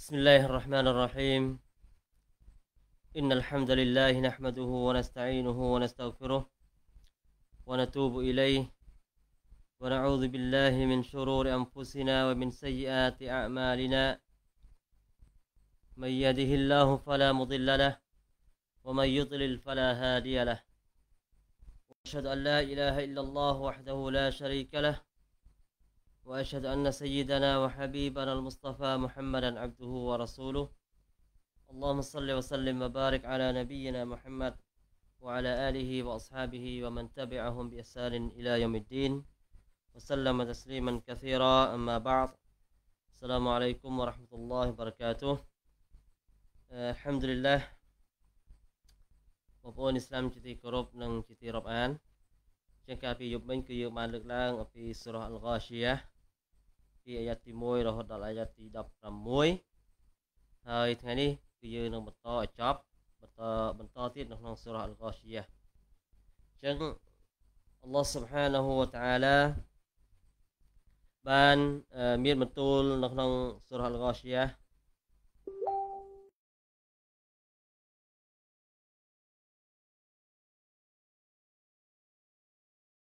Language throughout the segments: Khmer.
بسم الله الرحمن الرحيم إن الحمد لله نحمده ونستعينه ونستغفره ونتوب إليه ونعوذ بالله من شرور أنفسنا ومن سيئات أعمالنا من يده الله فلا مضل له ومن يضلل فلا هادي له وأشهد أن لا إله إلا الله وحده لا شريك له وأشهد أن سيدنا وحبيبنا المصطفى محمدا عبده ورسوله اللهم صل وسلم وبارك على نبينا محمد وعلى آله وأصحابه ومن تبعهم بإحسان إلى يوم الدين وسلم تسليما كثيرا أما بعد السلام عليكم ورحمة الله وبركاته الحمد لله اسلام ربان الغاشية ki ayat timoi rohot dal ayat ti dap hai tengah ni ki ye nong bato acap bato bato ti nong nong surah al qasiyah jeng Allah subhanahu wa ta'ala ban eh, mir betul nang nong surah al qasiyah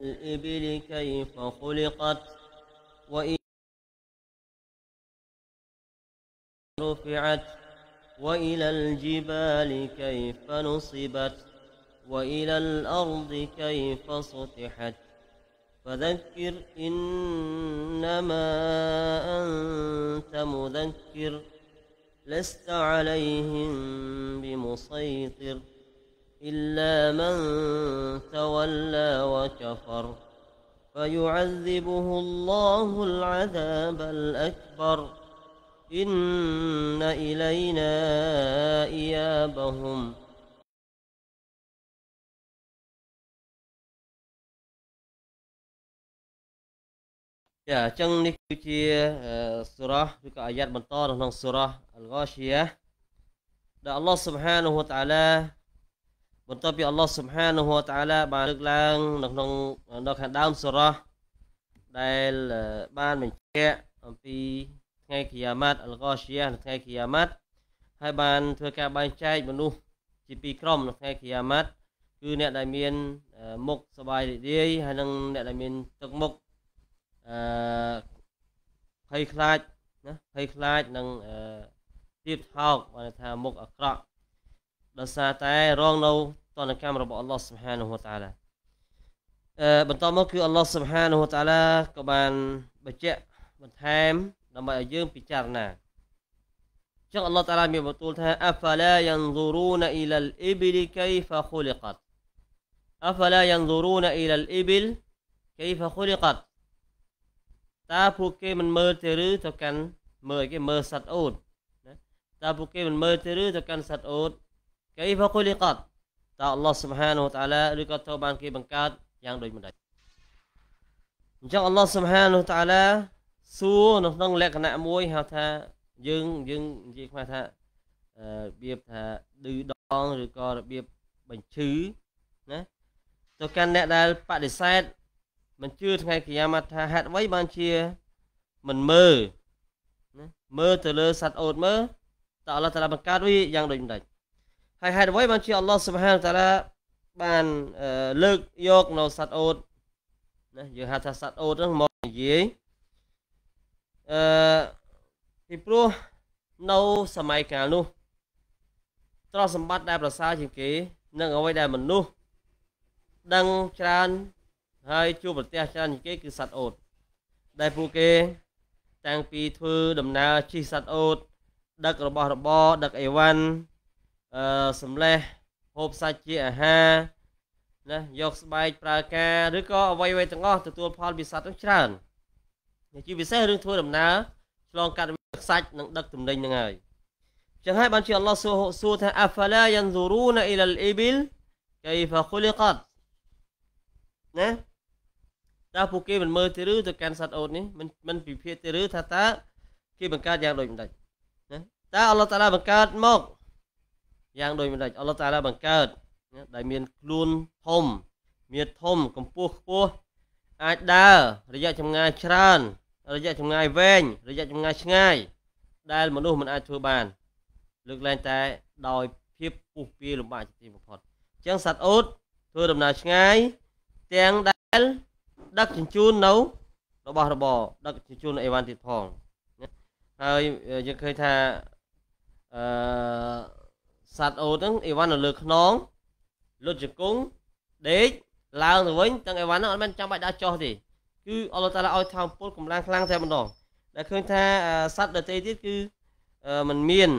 الإبل كيف خلقت وإن رفعت وإلى الجبال كيف نصبت وإلى الأرض كيف سطحت فذكر إنما أنت مذكر لست عليهم بمسيطر إلا من تولى وكفر فيعذبه الله العذاب الأكبر إن إلينا إيابهم Yeah, ចាអញ្ចឹងនេះគឺជាសូរ៉ាឬក៏អាយ៉ាត់បន្តនៅក្នុងសូរ៉ាអល់ហ្គាឈីយ៉ាដែលអល់ឡោះស៊ុបហានហូវតាឡាបន្ទាប់ពីអល់ឡោះស៊ុបហានហូវតាឡាបានលើកឡើងនៅក្នុងនៅខាងដើមសូរ៉ាដែលបានបញ្ជាក់អំពីថ្ងៃគីយ៉ាម៉ាត់អលកោឈៀនៅថ្ងៃគីយ៉ាម៉ាត់ហើយបានធ្វើការបែងចែកមនុស្សជាពីរក្រុមនៅថ្ងៃគីយ៉ាម៉ាត់គឺអ្នកដែលមានមុខសបាយរីករាយហើយនិងអ្នកដែលមានទឹកមុខអឺភ័យខ្លាចណាភ័យខ្លាចនិងអឺទៀបថោកបានថាមុខអាក្រក់ដោយសារតែរងនៅតនកម្មរបស់អល់ឡោះសុបហានហូតាឡាអឺបន្តមកគឺអល់ឡោះសុបហានហូតាឡាក៏បានបញ្ជាក់បន្ថែមដើម្បីឲ្យយើងពិចារណាចឹងអល់ឡោះតាឡាមានបន្ទូលថាអហ្វាឡាយ៉ាងស៊ូរូនអ៊ីឡាលអ៊ីបលកៃហ្វាខូលីកាត់អហ្វាឡាយ៉ាងស៊ូរូនអ៊ីឡាលអ៊ីបលកៃហ្វាខូលីកាត់តើពួកគេមិនមើលទេឬទៅកាន់មើលគេមើលសត្វអូតណាតើពួកគេមិនមើលទេឬទៅកាន់សត្វអូតកៃហ្វាខូលីកាត់តើអល់ឡោះស៊ុបហានូវតាឡាឬក៏ត្រូវបានគេបង្កើតយ៉ាងដូចម្ដេចអញ្ចឹងអល់ឡោះស៊ុបហានូវតាឡាសួរនៅក្នុងលក្ខណៈមួយហៅថាយើងយើងនិយាយខ្មែរថារបៀបថាឌឺដងឬក៏របៀបបញ្ឈឺណាទៅកាន់អ្នកដែលបដិសេធមិនជឿថ្ងៃកិយាមថាហេតុអ្វីបានជាមិនមើលណាមើលទៅលើសត្វអូតមើលតើអល់ឡោះតាឡាបង្កើតវាយ៉ាងដូចម្ដេចហើយហេតុអ្វីបានជាអល់ឡោះសុបហានតាឡាបានលើកយកនៅសត្វអូតណាយើងហៅថាសត្វអូតហ្នឹងមកនិយាយអឺពីព្រោះនៅសម័យកាលនោះទ្រព្យសម្បត្តិដែលប្រសើរជាងគេ និងអ្វីដែលមនុស្សដឹងច្រើនហើយជួបប្រទះច្រើនជាងគេគឺសត្វអូតដែលពួកគេតាំងពីធ្វើដំណើរជិះសត្វអូតដឹករបស់របរដឹកអីវ៉ាន់អឺសម្លេះហូបសាច់ជាអាហារណាយកស្បែកប្រើការឬក៏អ្វីៗទាំងអស់ទទួល ផលពីសត្វនោះច្រើនជាពិសេសរឿងធ្វើដំណើរឆ្លងកាត់ខ្សាច់និងដឹកទំនិញហ្នឹងហើយចឹងហើយបានជាអល់ឡោះសួរសួរថាអាហ្វាឡាយ៉ាន់ស៊ូរូណាអ៊ីឡាលអ៊ីប៊ីលកៃហ្វាខុលីកាត់ណាតើពួកគេមិនមើលទេឬទៅកាន់សត្វអូតនេះមិនមិនពិភាក្សាទេឬថាតើគេបង្កើតយ៉ាងដូចម្ដេចណាតើអល់ឡោះតាឡាបង្កើតមកយ៉ាងដូចម្ដេចអល់ឡោះតាឡាបង្កើតដែលមានខ្លួនធំមានធំកម្ពស់ខ្ពស់អាចដើររយៈចម្ងាយច្រើនរយៈចម្ងាយវែងរយៈចម្ងាយឆ្ងាយដែលមនុស្សមិនអាចធ្វើបានលើកលែងតែដោយភាពពុះពារលំបាកជាទីបំផុតអញ្ចឹងសត្វអូតធ្វើដំណើរឆ្ងាយទាំងដែលដឹកជញ្ជូននៅរបស់របរដឹកជញ្ជូនអីវ៉ាន់ទៀតផងហើយយើងឃើញថាអឺសត្វអូតហ្នឹងអីវ៉ាន់នៅលើខ្នងលុតជង្គង់ដេកឡើងទៅវិញទាំងអីវ៉ាន់ហ្នឹងអត់មែនចាំបាច់ដាក់ចោះទេគឺអល់ឡោះតាឡាឲ្យថោមពលកម្លាំងខ្លាំងតែម្ដងដែលឃើញថាសត្វដតេទៀតគឺมันមាន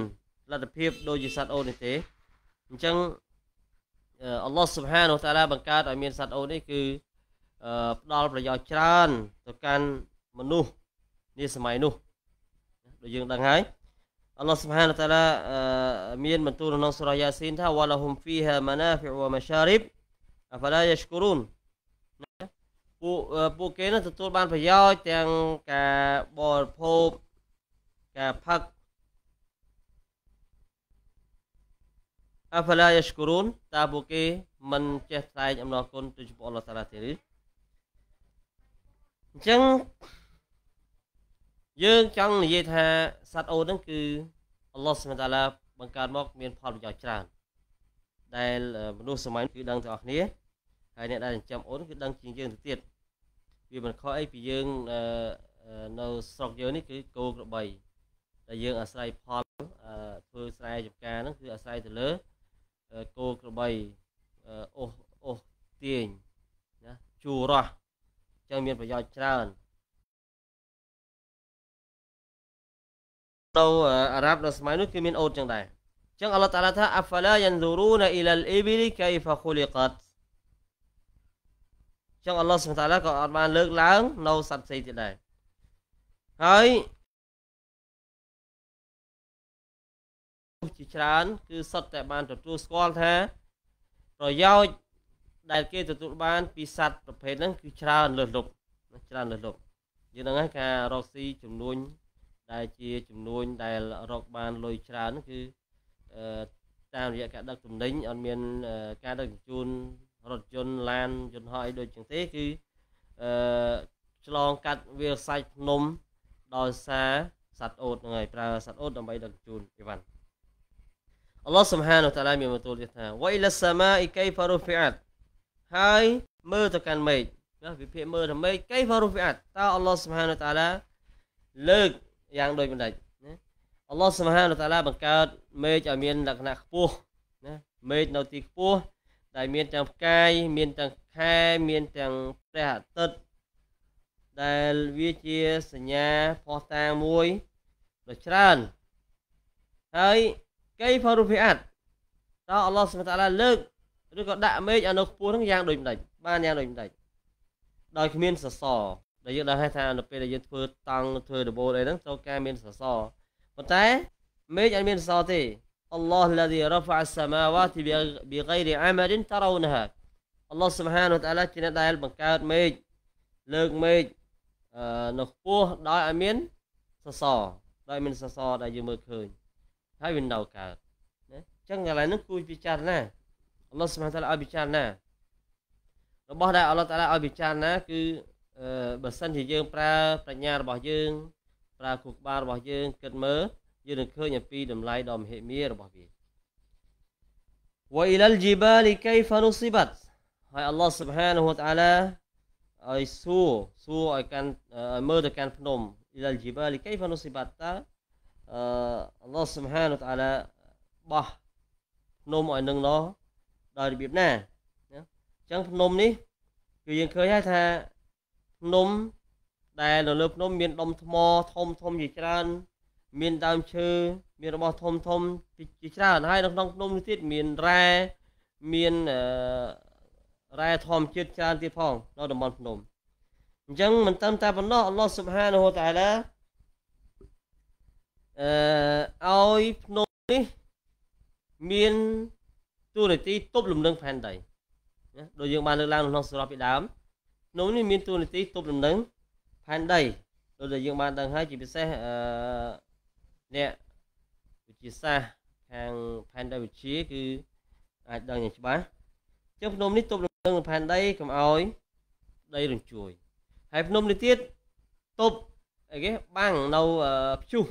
លទ្ធភាពដូចជាសត្វអូននេះទេអញ្ចឹងអល់ឡោះស៊ុបហានូតាឡាបង្កើតឲ្យមានសត្វអូននេះគឺផ្ដល់ប្រយោជន៍ច្រើន ទៅកាន់មនុស្សនាសម័យនោះដូចយើងដឹងហើយអល់ឡោះស៊ុបហានូតាឡាមានបន្ទូលក្នុងសូរ៉ាយ៉ាស៊ីនថាវ៉ាឡាហ៊ុមហ្វីហាម៉ាណាហ្វីវ៉ាម៉ាសារីបអហ្វាឡាយ៉ាស្គូរូនពួកពួកគេនឹងទទួលបានប្រយោជន៍ទាំងការបរិភោគការផឹកអផឡាយស្គូរូនតើពួកគេមិនចេះថ្លែងអំណរគុណទៅចំពោះអល់ឡោះតាឡាទេឬអញ្ចឹងយើងចង់និយាយថាសត្វអូនហ្នឹងគឺអល់ឡោះស្មតាឡាបង្កើតមកមានផលប្រយោជន៍ច្រើនដែលមនុស្សសម័យគឺដឹងទាំងអស់គ្នាហើយអ្នកដែលចិញ្ចឹមអូនគឺដឹងជាងយើងទៅទៀតវាមិនខុសអីពីយើងនៅស្រុកយើងនេះគឺគោក្របីដែលយើងអាស្រ័យផលធ្វើស្រែចម្ការហ្នឹងគឺអាស្រ័យទៅលើគោក្របីអូសអូសទាញណាជួរោះអញ្ចឹងមាន ប្រយោជន៍ច្រើនទៅអារ៉ាប់នៅសម័យនោះគឺមានអូតចឹងដែរអញ្ចឹងអល់ឡោះតាឡាថាអាហ្វាឡាយ៉ានស៊ូរូណាអ៊ីឡាលអ៊ីបលីកៃហ្វាខូលីកាត់ចឹងអល់ឡោះសុបតាឡាក៏អត់បានលើកឡើងនៅសត្វផ្សេងទៀតដែរហើយជាច្រើនគឺសុទ្ធតែបានទទួលស្គាល់ថា ប្រយោជន៍ដែលគេទទួលបាន ពីសត្វប្រភេទហ្នឹងគឺច្រើនលើសលប់ច្រើនលើសលប់យើងហ្នឹងឯងការរកស៊ីចំនួន ដែលជាចំនួន ដែលរកបានលុយច្រើន គឺតាមរយៈការដឹកទំនិញអត់មាន ការដឹកជញ្ជូនរថយន្តឡានយន្តហោះអីដូចជាងទេគឺអឺឆ្លងកាត់វាលសាច់ភ្នំដោយសារសត្វអូតហ្នឹងហើយប្រើសត្វអូតដើម្បីដឹកជូនអីវ៉ាន់អល់ឡោះសុបហានតាឡាមានបន្ទូលទៀតថាវ៉ៃលសាម៉ាអ៊ីកៃហ្វារូហ្វីអាតហើយមើលទៅកាន់មេឃណាវិភាគមើលទៅមេឃកៃហ្វារូហ្វីអាតតើអល់ឡោះសុបហានតាឡាលើកយ៉ាងដូចមិនដាច់ណាអល់ឡោះសុបហានតាឡាបង្កើតមេឃឲ្យមានលក្ខណៈខ្ពស់ណាមេឃនៅទីខ្ពស់ដែលមានទាំងផ្កាយមានទាំងខែមានទាំងព្រះអាទិត្យដែលវាជាសញ្ញាផោះតាមួយដ៏ច្រើនហើយកៃផរុភិអតតើអល់ឡោះសុបតាឡាលើកឬក៏ដាក់មេឃអនុខ្ពស់ហ្នឹងយ៉ាង ដូចម្ដេចបានយ៉ាងដូចម្ដេចដោយគ្មានសសរដែលយើងដឹងថានៅពេលដែលយើងធ្វើតង់ធ្វើដបូលអីហ្នឹងត្រូវការមានសសរប៉ុន្តែមេឃអត់មានសសរទេ الله الذي رفع السماوات بغير عمد ترونها អល់ឡោះសុបហានវតាឡាជាអ្នកដែលបង្កើតមេឃលើកមេឃនៅខ្ពស់ដោយឲ្យមានសសរដោយមានសសរដែលយើងមើលឃើញហើយវានៅកើតណាអញ្ចឹងកន្លែងហ្នឹងគួរពិចារណាអល់ឡោះសុបហានវតាឡាឲ្យពិចារណារបស់ដែលអល់ឡោះតាឡាឲ្យពិចារណាគឺបើសិនជាយើង ប្រើប្រាជ្ញារបស់យើង ប្រើគូក្បាលរបស់យើងគិតមើលយើងនឹងឃើញអំពីតម្លៃដ៏មហិមារបស់វា وإلى الجبال كيف نصبت ហើយ Allah Subhanahu wa Ta'ala ឲ្យសួរសួរឲ្យកាន់ឲ្យមើលទៅកាន់ភ្នំ إلى الجبال كيف نصبت តើ Allah Subhanahu wa Ta'ala បោះភ្នំឲ្យនឹងនោះដោយរបៀបណាអញ្ចឹងភ្នំនេះគឺយើងឃើញហើយថាភ្នំដែលនៅលើភ្នំ មានដុំថ្មធំធំជាច្រើនមានដើមឈើមានរបស់ធំធំជាច្រើនហើយនៅក្នុងភ្នំនេះទៀតមានរ៉ែមានរ៉ែធម្មជាតិច្រើនទៀតផងនៅតំបន់ភ្នំអញ្ចឹង មិនត្រឹមតែប៉ុណ្ណោះអល់ឡោះស៊ុបហានហូតាឡាអឺឲ្យភ្នំនេះមានទូរនីតិទប់លំនឹងផែនដីណាដូចយើងបានលើកឡើងក្នុងសរុបពីដើមភ្នំនេះមានទូរនីតិទប់លំនឹង ផែនដី ដូចដែលយើងបានដឹងហើយជាពិសេសអឺអ្នកវិទ្យាសាស្ត្រខាងផែនដីវិទ្យាគឺអាចដឹងយ៉ាងច្បាស់ចឹងភ្នំនេះទប់នឹងផែនដីកុំឲ្យដីរញ្ជួយហើយភ្នំនេះទៀតទប់អីគេបាំងនៅព្យុះ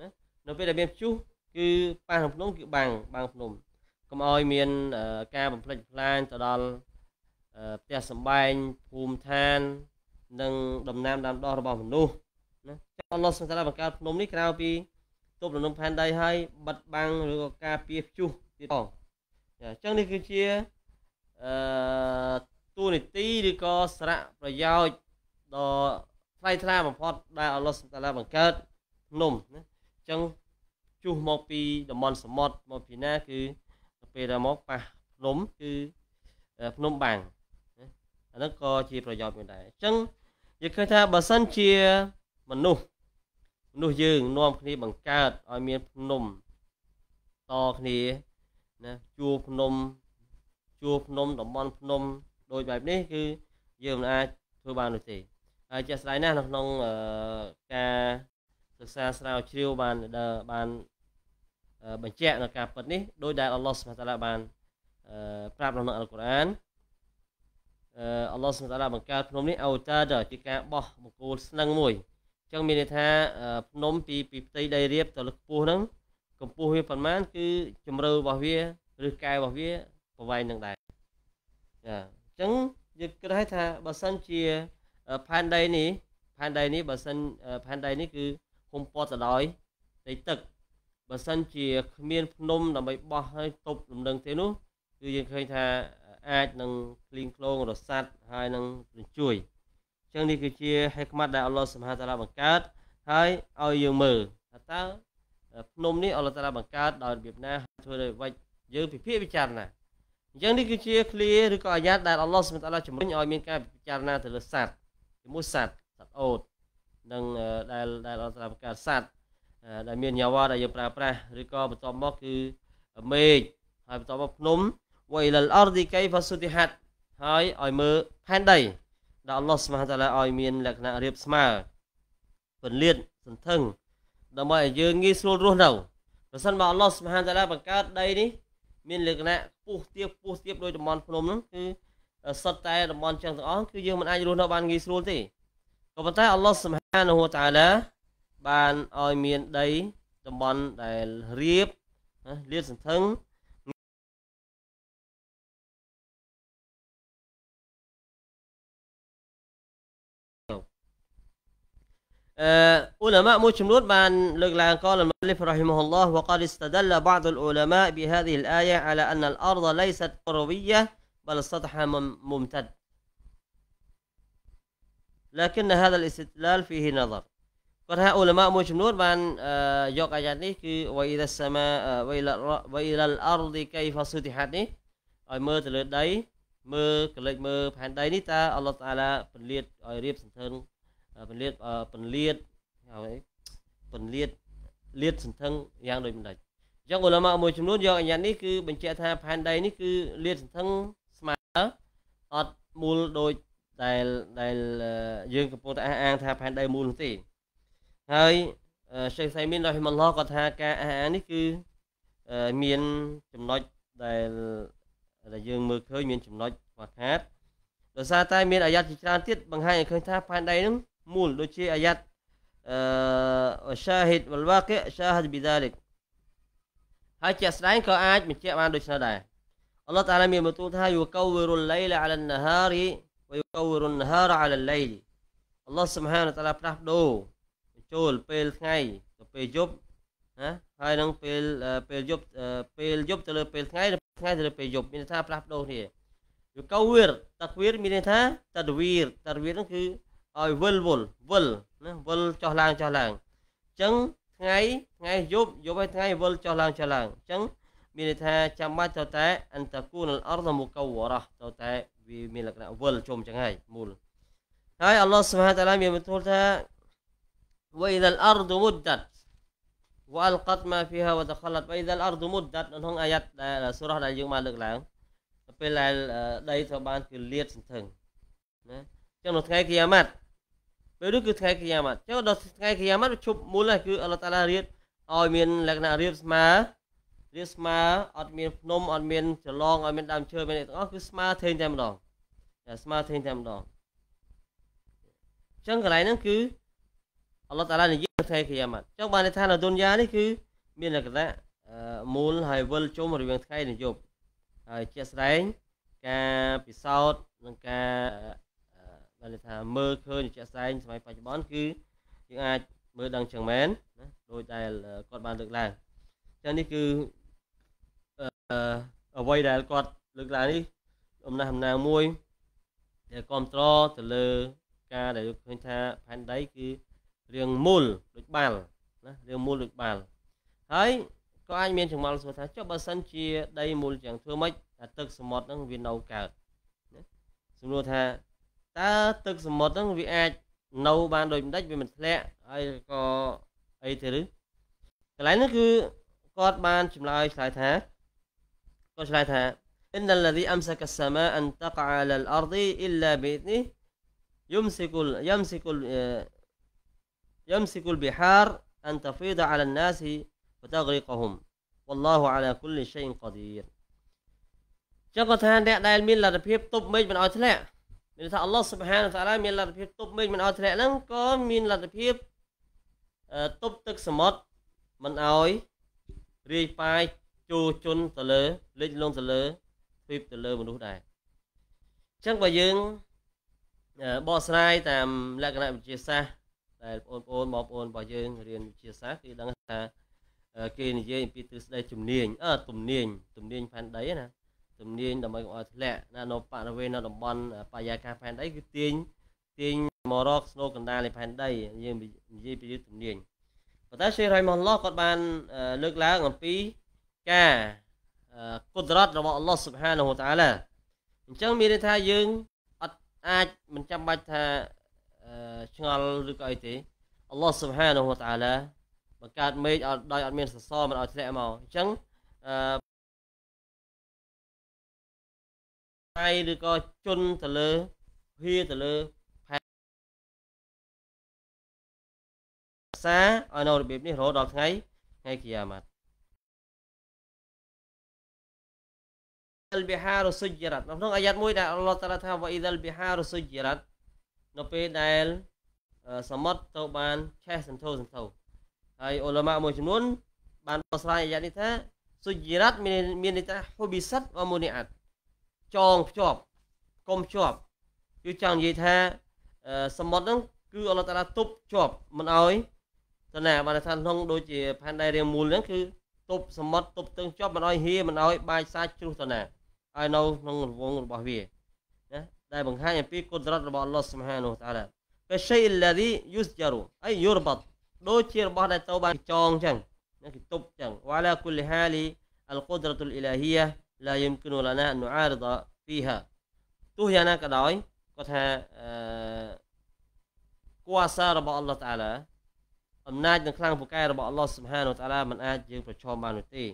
ណានៅពេលដែលមានព្យុះគឺប៉ះក្នុងភ្នំគឺបាំងបាំងភ្នំកុំឲ្យមានការបំផ្លិចបំផ្លាញទៅដល់ផ្ទះសម្បែងភូមិឋាននិងដំណាំដាំដុះរបស់មនុស្សណាអល់ឡោះសុំតាឡាបង្កើតភ្នំនេះក្រៅពីទប់លំនឹងផែនដីហើយបិទបាំងឬក៏ការពារព្យុះទៀតផងអញ្ចឹងនេះគឺជាអឺទូនីតិឬក៏សារៈប្រយោជន៍ដ៏ថ្លៃថ្លាបំផុតដែលអល់ឡោះសុបតាឡាបង្កើតភ្នំណាអញ្ចឹងជួសមកពីតំបន់សមុទ្រមកពីណាគឺទៅពេលដល់មកប៉ះភ្នំគឺភ្នំបាំងអានោះក៏ជាប្រយោជន៍មួយដែរអញ្ចឹងយើងឃើញថាបើសិនជាមនុស្សនោះយើងនាំគ្នាបង្កើតឲ្យមានភ្នំតគ្នាណាជួរភ្នំជួរភ្នំតំបន់ភ្នំដូចបែបនេះគឺយើងមិនអាចធ្វើបាននោះទេហើយជាក់ស្ដែងណាស់នៅក្នុងការសិក្សាស្រាវជ្រាវបានបានបញ្ជាក់នៅការពិតនេះដោយដែលអល់ឡោះសុបតាឡាបានប្រាប់នៅក្នុងអល់កុរអានអល់ឡោះសុបតាឡាបង្កើតភ្នំនេះអោតាជាការបោះបង្គោលស្នឹងមួយអញ្ចឹងមានន័យថា ភ្នំពីពីផ្ទៃដីរាបទៅលើខ្ពស់ហ្នឹងកម្ពស់វាប្រមាណគឺជម្រៅរបស់វាឬកែរបស់វាប្រវែងនឹងដែរចាអញ្ចឹងយើងគិតឲ្យថាបើសិនជាផែនដីនេះ ផែនដីនេះបើសិនផែនដីនេះគឺហុំព័ទ្ធទៅដោយដីទឹកបើសិនជាគ្មានភ្នំដើម្បីបោះឲ្យទប់លំនឹងទេនោះគឺយើងឃើញថាអាចនឹងឃ្លីងឃ្លងរសាត់ហើយនឹងរញ្ជួយចឹងនេះគឺជាហេកម៉ាត់ដែលអល់ឡោះសម្ហាតាឡាបង្កើតហើយឲ្យយើងមើលថាតើភ្នំនេះអល់ឡោះតាឡាបង្កើតដោយរបៀបណាធ្វើដោយវិច្ចយើងពិភាក្សាពិចារណាអញ្ចឹងនេះគឺជាឃ្លាឬក៏អាយ៉ាតដែលអល់ឡោះសម្ហាតាឡាជំរុញឲ្យមានការពិចារណាទៅលើសត្វជាមួយសត្វសត្វអូតនិងដែលដែលអល់ឡោះតាឡាបង្កើតសត្វដែលមានយ៉ាវ៉ាដែលយើងប្រើប្រាស់ឬក៏បន្តមកគឺមេឃហើយបន្តមកភ្នំវៃលលអរឌីកៃហ្វាសុទីហាត់ហើយឲ្យមើលផែនដីដែលអល់ឡោះស្មាតឡាឲ្យមានលក្ខណៈរៀបស្មើពន្លាតសន្ធឹងដើម្បីឲ្យយើងងាយស្រួលរស់នៅប្រសិនបើអល់ឡោះស្មាតឡាបង្កើតដីនេះមានលក្ខណៈពុះទៀបពុះទៀបដោយតំបន់ភ្នំហ្នឹងគឺសុទ្ធតែតំបន់ចឹងទាំងអស់គឺយើងមិនអាចរស់នៅបានងាយស្រួលទេក៏ប៉ុន្តែអល់ឡោះស្មានហូតាឡាបានឲ្យមានដីតំបន់ដែលរៀបលាតសន្ធឹង آه، علماء مجملون بان لغلان قال المؤلف رحمه الله وقد استدل بعض العلماء بهذه الآية على أن الأرض ليست كروية بل سطح ممتد لكن هذا الاستدلال فيه نظر علماء آه، يعني آه، وإلى السماء الأرض كيف គាត់ថាអ៊ូឡាម៉ាមួយចំនួនបានយកអាយ៉ាតនេះគឺវៃដាសាម៉ាវៃឡាវៃឡាអរឌីកៃហ្វាស៊ូទីហាត់នេះឲ្យមើលទៅលើដីមើលកលិចមើលផែនដីនេះតើអល់ឡោះតាឡាពលាតឲ្យរៀបសន្ធឹងពន្លាតពន្លាតហើយពន្លាតលាតសន្ធឹងយ៉ាងដូចម្ដេចអញ្ចឹងឧឡាម៉ាមួយចំនួនយកអញ្ញានេះគឺបញ្ជាក់ថាផែនដីនេះគឺលាតសន្ធឹងស្មើអត់មូលដូចដែលដែលយើងកំពុងតែអះអាងថាផែនដីមូលនោះទេហើយសេះសៃមីនរ៉ហ៊ីម៉ាឡោះគាត់ថាការអះអាងនេះគឺមានចំណុចដែលដែលយើងមើលឃើញមានចំណុចខ្វះខាតដោយសារតែមានអាយ៉ាតជាច្រើនទៀតបង្ហាញឲ្យឃើញថាផែនដីនឹងមូលដូចជាអាយ៉ាត់អឺ shahid wal waqi shahad bidhalik ហើយជាក់ស្ដែងក៏អាចបញ្ជាក់បានដូចនេះដែរអល់ឡោះតាឡាមានបន្ទូលថាយូកូវរុលឡៃលអាឡានហារីវយូកូវរុនហារអាឡាឡៃលអល់ឡោះសុបហានតាឡាផ្លាស់ប្ដូរបញ្ចូលពេលថ្ងៃទៅពេលយប់ណាហើយនឹងពេលពេលយប់ពេលយប់ទៅលើពេលថ្ងៃថ្ងៃទៅលើពេលយប់មានន័យថាផ្លាស់ប្ដូរគ្នាយូកូវរតាក់វីរមានន័យថាតាដវីរតាដវីរហ្នឹងគឺឲ្យវិលវល់វិលណាវិលចុះឡើងចុះឡើងអញ្ចឹងថ្ងៃថ្ងៃយប់យប់ហើយថ្ងៃវិលចុះឡើងចុះឡើងអញ្ចឹងមានន័យថាចាំបាច់ទៅតែ អន្តគូនអរមកវរៈទៅតែ វាមានលក្ខណៈវិលជុំចឹងហើយមូលហើយអល់ឡោះស៊ុបហានតាឡាមានបន្ទូលថាវៃដលអរឌុមុដដ والقت ما فيها ودخلت فاذا الارض مدت នៅក្នុងអាយ៉ាត់ដែលសូរ៉ាដែលយើងបានលើកឡើងពេលដែលដីត្រូវបានគេលាតសន្ធឹងណាចឹងនៅថ្ងៃគីយ៉ាម៉ាត់ពេលនោះគឺថ្ងៃគិយាម៉ាត់ចឹងដល់ថ្ងៃគិយាម៉ាត់វាឈប់មូលហើយគឺអល់ឡោះតាឡារៀបឲ្យមាន លក្ខណៈរៀបស្មើរៀបស្មើអត់មានភ្នំអត់មានចលងអត់មានដើមឈើមានអីទាំងអស់គឺស្មើថេងតែម្ដងស្មើថេងតែម្ដងចឹងកន្លែងហ្នឹងគឺអល់ឡោះតាឡានិយាយថ្ងៃគិយាម៉ាត់ចឹងបានន័យថានៅទុនយ៉ានេះគឺ មានលក្ខណៈមូលហើយវិលជុំរវាងថ្ងៃនិងយប់ហើយជាក់ស្ដែងការពិសោធន៍និងការដែលថាមើលឃើញជាក់ស្ដែងសម័យបច្ចុប្បន្នគឺយើងអាចមើលដឹងចឹងមែនណាដោយដែលគាត់បានលើកឡើងចឹងនេះគឺអឺអ្វីដែលគាត់លើកឡើងនេះអំណះអំណាងមួយដែលគ្រប់ត្រទៅលើការដែលឃើញថាផែនដីគឺរាងមូលដូចបាល់ណារាងមូលដូចបាល់ហើយក៏អាចមានចម្ងល់សួរថាចុះបើសិនជាដីមូលយ៉ាងធ្វើម៉េចថាទឹកសមុទ្រហ្នឹងវានៅកើតណាសំណួរថាតើទឹកសមុទ្រហ្នឹងវាអាចនៅបានដូចម្ដេចវាមិនធ្លាក់ហើយក៏អីទេឬកន្លែងនេះគឺគាត់បានចម្លើយឆ្លើយថាគាត់ឆ្លើយថា إن الذي أمسك السماء أن تقع على الأرض إلا بإذنه يمسك ال يمسك ال يمسك البحار أن تفيض على الناس وتغرقهم والله على كل شيء قدير ចឹងគាត់ថាអ្នកដែលមានលទ្ធភាពទប់មេឃមិនឲ្យធ្លាក់មានថាអល់ឡោះសុបហានតាឡាមានលទ្ធភាពទប់មេឃមិនឲ្យធ្លាក់ហ្នឹងក៏មានលទ្ធភាពទប់ទឹកសមុទ្រមិនឲ្យរាយប៉ាយជួជន់ទៅលើលិចលងទៅលើទ្វីបទៅលើមនុស្សដែរអញ្ចឹងបើយើងបកស្រាយតាមលក្ខណៈវិទ្យាសាស្ត្រដែលបងប្អូនបងប្អូនរបស់យើងរៀនវិទ្យាសាស្ត្រគឺដឹងថាគេនិយាយពីទិសដៅជំនាញអឺទំនាញទំនាញផែនដីណាជំនាញដើម្បីកុំឲ្យធ្លាក់ណានៅបរិវេណនៅតំបន់បរិយាកាសផែនដីគឺទាញទាញមករក ស្នូកណ្ដាលនៃផែនដីយើងនិយាយពីយុទ្ធជំនាញប៉ុន្តែសេរីម៉ុលឡោះគាត់បានលើកឡើងអំពីការគុណរតរបស់អល់ឡោះសុបហានហូតាឡាអញ្ចឹងមានន័យថាយើងអត់អាចមិនចាំបាច់ថាឆ្ងល់ឬក៏អីទេអល់ឡោះសុបហានហូតាឡាបង្កើតមេឃឲ្យដោយអត់មានសសរមិនឲ្យធ្លាក់មកអញ្ចឹងថៃឬក៏ជន់ទៅលើភៀទៅលើផែសាឲ្យនៅរបៀបនេះរហូតដល់ថ្ងៃថ្ងៃគីយ៉ាម៉ាត់អលបិហារសុជិរ័តនៅក្នុងអាយ៉ាត់មួយដែលអល់ឡោះតាឡាថាវ៉ៃដលបិហារសុជិរ័តនៅពេលដែលសមុទ្រទៅបានឆេះសន្ធោសន្ធោហើយអ៊ុលម៉ាមួយចំនួនបានបកស្រាយអាយ៉ាត់នេះថាសុជិរ័តមានមានន័យថាហ៊ូប៊ីសាត់វ៉ាមូនីអាត់ចងភ្ជាប់កុំជាប់គឺចង់និយាយថាសមុទ្រហ្នឹងគឺអល់ឡោះតាឡាទប់ជាប់មិនអោយតណាបានថាក្នុងដូចជាផែនដីរាងមូលហ្នឹងគឺទប់សមុទ្រទប់ទឹងជាប់មិនអោយហៀមិនអោយបាយសាជ្រុះតណាឲ្យនៅក្នុងរង្វង់របស់វាណាដែលបង្ហាញអំពីគុណរតរបស់អល់ឡោះសុបហានូតាឡាកេសៃលាឌីយូសជារូអីយូរបតដូចជារបស់ដែលទៅបានចងអញ្ចឹងគេទប់អញ្ចឹងវ៉ាឡាគុលហាលីអលកុដរតុលអ៊ីឡាហ៊ីយ៉ា لا يمكن لنا أن نعارض فيها تهيانا كدوي كتها قواسا آه، رب الله تعالى الله الله سبحانه سبحانه وتعالى وتعالى من អំណាចនិងខ្លាំងពូកែរបស់អល់ឡោះសុបហានតាឡាមិនអាចយើងប្រឈមបាននោះទេ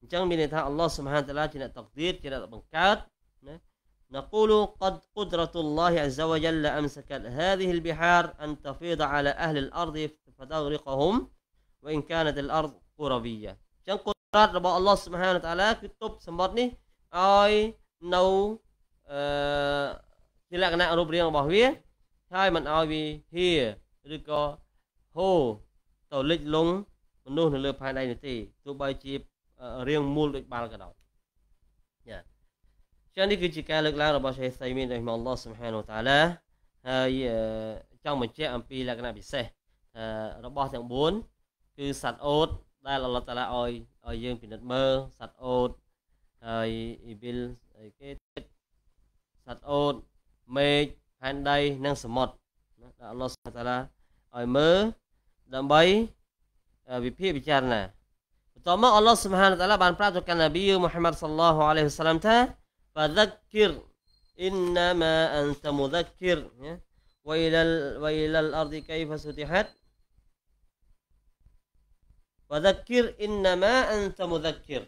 អញ្ចឹងមានន័យថាអល់ឡោះសុបហានតាឡាជាអ្នកតកទៀតជាអ្នកបង្កើតណា نقول قد قدرة الله عز وجل أمسكت هذه البحار أن تفيض على أهل الأرض فتغرقهم وإن كانت الأرض قربية រតរបស់អល់ឡោះសុបហានតាឡាគឺទប់សម្បត្តិនេះឲ្យនៅអឺជាលក្ខណៈរូបរាងរបស់វាហើយមិនឲ្យវាហៀឬក៏ហូរទៅលិចលង់មនុស្សនៅលើផែនដីនេះទេទោះបីជារាងមូលដូចបាល់ក៏ដោយយ៉ាចឹងនេះគឺជាការលើកឡើងរបស់ Syekh Saimin របស់ Allah Subhanahu Wa Ta'ala ហើយចង់បញ្ជាក់អំពីលក្ខណៈពិសេសរបស់ទាំង4គឺសត្វអូតដែលអល់ឡោះតាឡាឲ្យឲ្យយើងពិនិត្យមើលសត្វអូតហើយអ៊ីប៊ីលអីគេទៀតសត្វអូតមេឃផែនដីនិងសមុទ្រណាដែលអល់ឡោះតាឡាឲ្យមើលដើម្បីវិភាគពិចារណាបន្ទាប់មកអល់ឡោះសុបហានតាឡាបានប្រាប់ទៅកាន់នប៊ីមូហាម៉ាត់សល្លោះអាឡៃហ៊ីសឡាមថា فذكر إنما أنت مذكر وإلى وإلى الأرض كيف سُتِحَتْ وذكر إنما أنت مذكر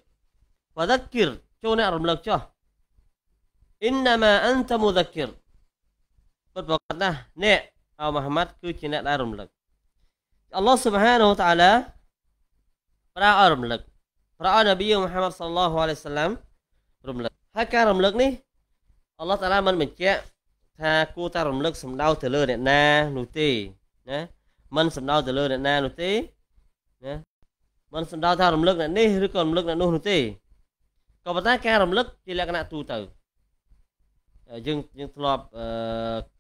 وذكر ចូលអ្នករំលឹកចុះ إنما أنت مذكر ពិតប្រាកដណាស់អ្នកអោមូហាម៉ាត់គឺជាអ្នកដែលរំលឹកអល់ឡោះស៊ុបហានូតាឡាប្រើឲ្យរំលឹកប្រើឲ្យនប៊ីមូហាម៉ាត់សល្លោះអាឡៃសាឡាំរំលឹកហើយការរំលឹកនេះអល់ឡោះតាឡាមិនបញ្ជាក់ថាគួរតែរំលឹកសំដៅទៅលើអ្នកណានោះទេណាមិនសំដៅទៅលើអ្នកណានោះទេណាមិនសំដៅថារំលឹកអ្នកនេះឬក៏រំលឹកអ្នកនោះនោះទេក៏ប៉ុន្តែការរំលឹកជាលក្ខណៈទូទៅយើងយើងធ្លាប់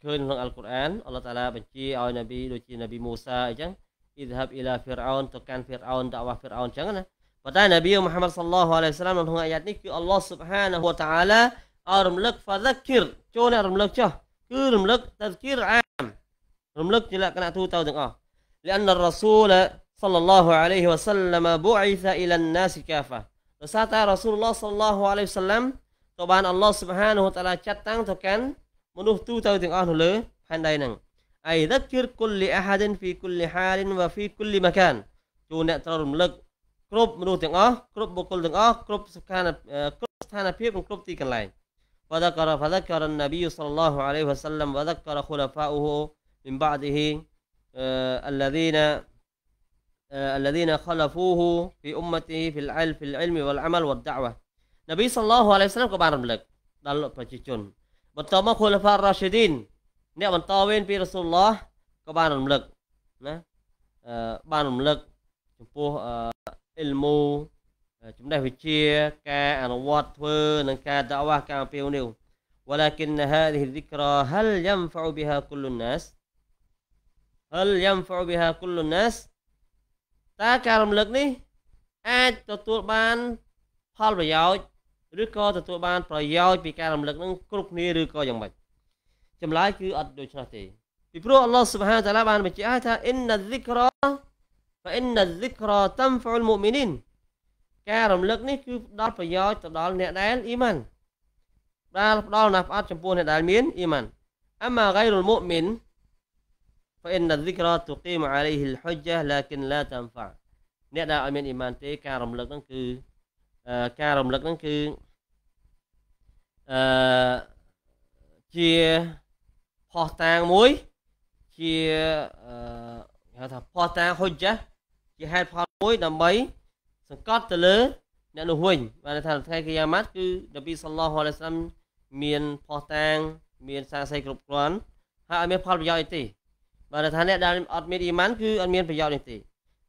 ឃើញក្នុងអល់កុរអានអល់ឡោះតាឡាបញ្ជាឲ្យនប៊ីដូចជានប៊ីមូសាអីចឹងអ៊ី dha បអ៊ីឡាហ្វីរអោនទៅកាន់ហ្វីរអោនតាវ៉ាហ្វីរអោនចឹងណាប៉ុន្តែនប៊ីមូហាម៉ាត់សល្លោះអាឡៃសាឡាមក្នុងអាយ៉ាតនេះគឺអល់ឡោះស៊ុបហានហូតាអាឡាឲ្យរំលឹកហ្វាដាគិរចូលអ្នករំលឹកចុះគឺរំលឹកតាគិរអាមរំលឹកជា លក្ខណៈទូទៅទាំងអស់លិអានរ៉ាស៊ូល sallallahu alaihi wasallam bu'itha ila nas kafa. Bersata Rasulullah sallallahu alaihi wasallam ក៏បានអល់ឡោះស៊ុបហានហូតាឡាចាត់តាំងទៅកាន់មនុស្សទូទៅទាំងអស់នៅលើផែនដីហ្នឹងអៃដកគិរគុលលីអាហាឌិនហ្វីគុលលីហាលិនវ៉ាហ្វីគុលលីម៉ាកានជួអ្នកត្រូវរំលឹកគ្រប់មនុស្សទាំងអស់គ្រប់បុគ្គលទាំងអស់គ្រប់ស្ថានគ្រប់ស្ថានភាពនិងគ្រប់ទីកន្លែង وذكر فذكر النبي صلى الله عليه وسلم وذكر خلفاؤه من بعده الذين آه، الذين خلفوه في أمته في العلم في العلم والعمل والدعوة نبي صلى الله عليه وسلم خلفاء الراشدين ក៏បានរំលឹកដល់ប្រជាជនបន្តមកខូលហ្វារ៉ាស៊ីឌីនអ្នកបន្តវេនពីរ៉ាស៊ូលឡោះក៏បានរំលឹកណាអឺបានរំលឹកចំពោះអឺអ៊ីលមូចំណេះវិជ្ជាការអនុវត្តធ្វើនិងការដាវ៉ាការពាវនាវ نعم، آه، آه، ولكن هذه الذكرى هل ينفع بها كل الناس هل ينفع بها كل الناس តើការរំលឹកនេះអាចទទួលបានផលប្រយោជន៍ឬក៏ទទួលបាន ប្រយោជន៍ពីការរំលឹកនឹងគ្រប់គ្នាឬក៏យ៉ាងម៉េចចម្លើយគឺ អត់ដូច្នោះទេពីព្រោះអល់ឡោះស៊ុបហានតាឡាបានបញ្ជាក់ថាអ៊ីនណាហ្សិក្រហ្វាអ៊ីនណាហ្សិក្រតាំហ្វុលមូមីនីនការរំលឹកនេះគឺផ្ដល់ប្រយោជន៍ទៅដល់ អ្នកដែលអ៊ីម៉ានដែលផ្ដល់ណាស់ផ្អាត់ចំពោះអ្នកដែលមានអ៊ីម៉ានអាម៉ាហ្កៃរុលមូមីន فإن الذكرى تقيم عليه الحجة لكن لا تنفع អ្នកដែលឲ្យមានអ៊ីម៉ានទេការរំលឹកហ្នឹងគឺការរំលឹកហ្នឹងគឺអឺជាផោះតាងមួយជាអឺហៅថាផោះតាងហុចជាហេតុផលមួយដើម្បីសង្កត់ទៅលើអ្នកនោះវិញបានថាថ្ងៃគីយ៉ាម៉ាត់គឺនប៊ីសល្លោះអាឡៃសាំមានផោះតាងមានសារស័យគ្រប់គ្រាន់ហើយអត់មានផលប្រយោជន៍អីទេបាទថាអ្នកដែលអត់មានអ៊ីម៉ានគឺអត់មានប្រយោជន៍នេះទេ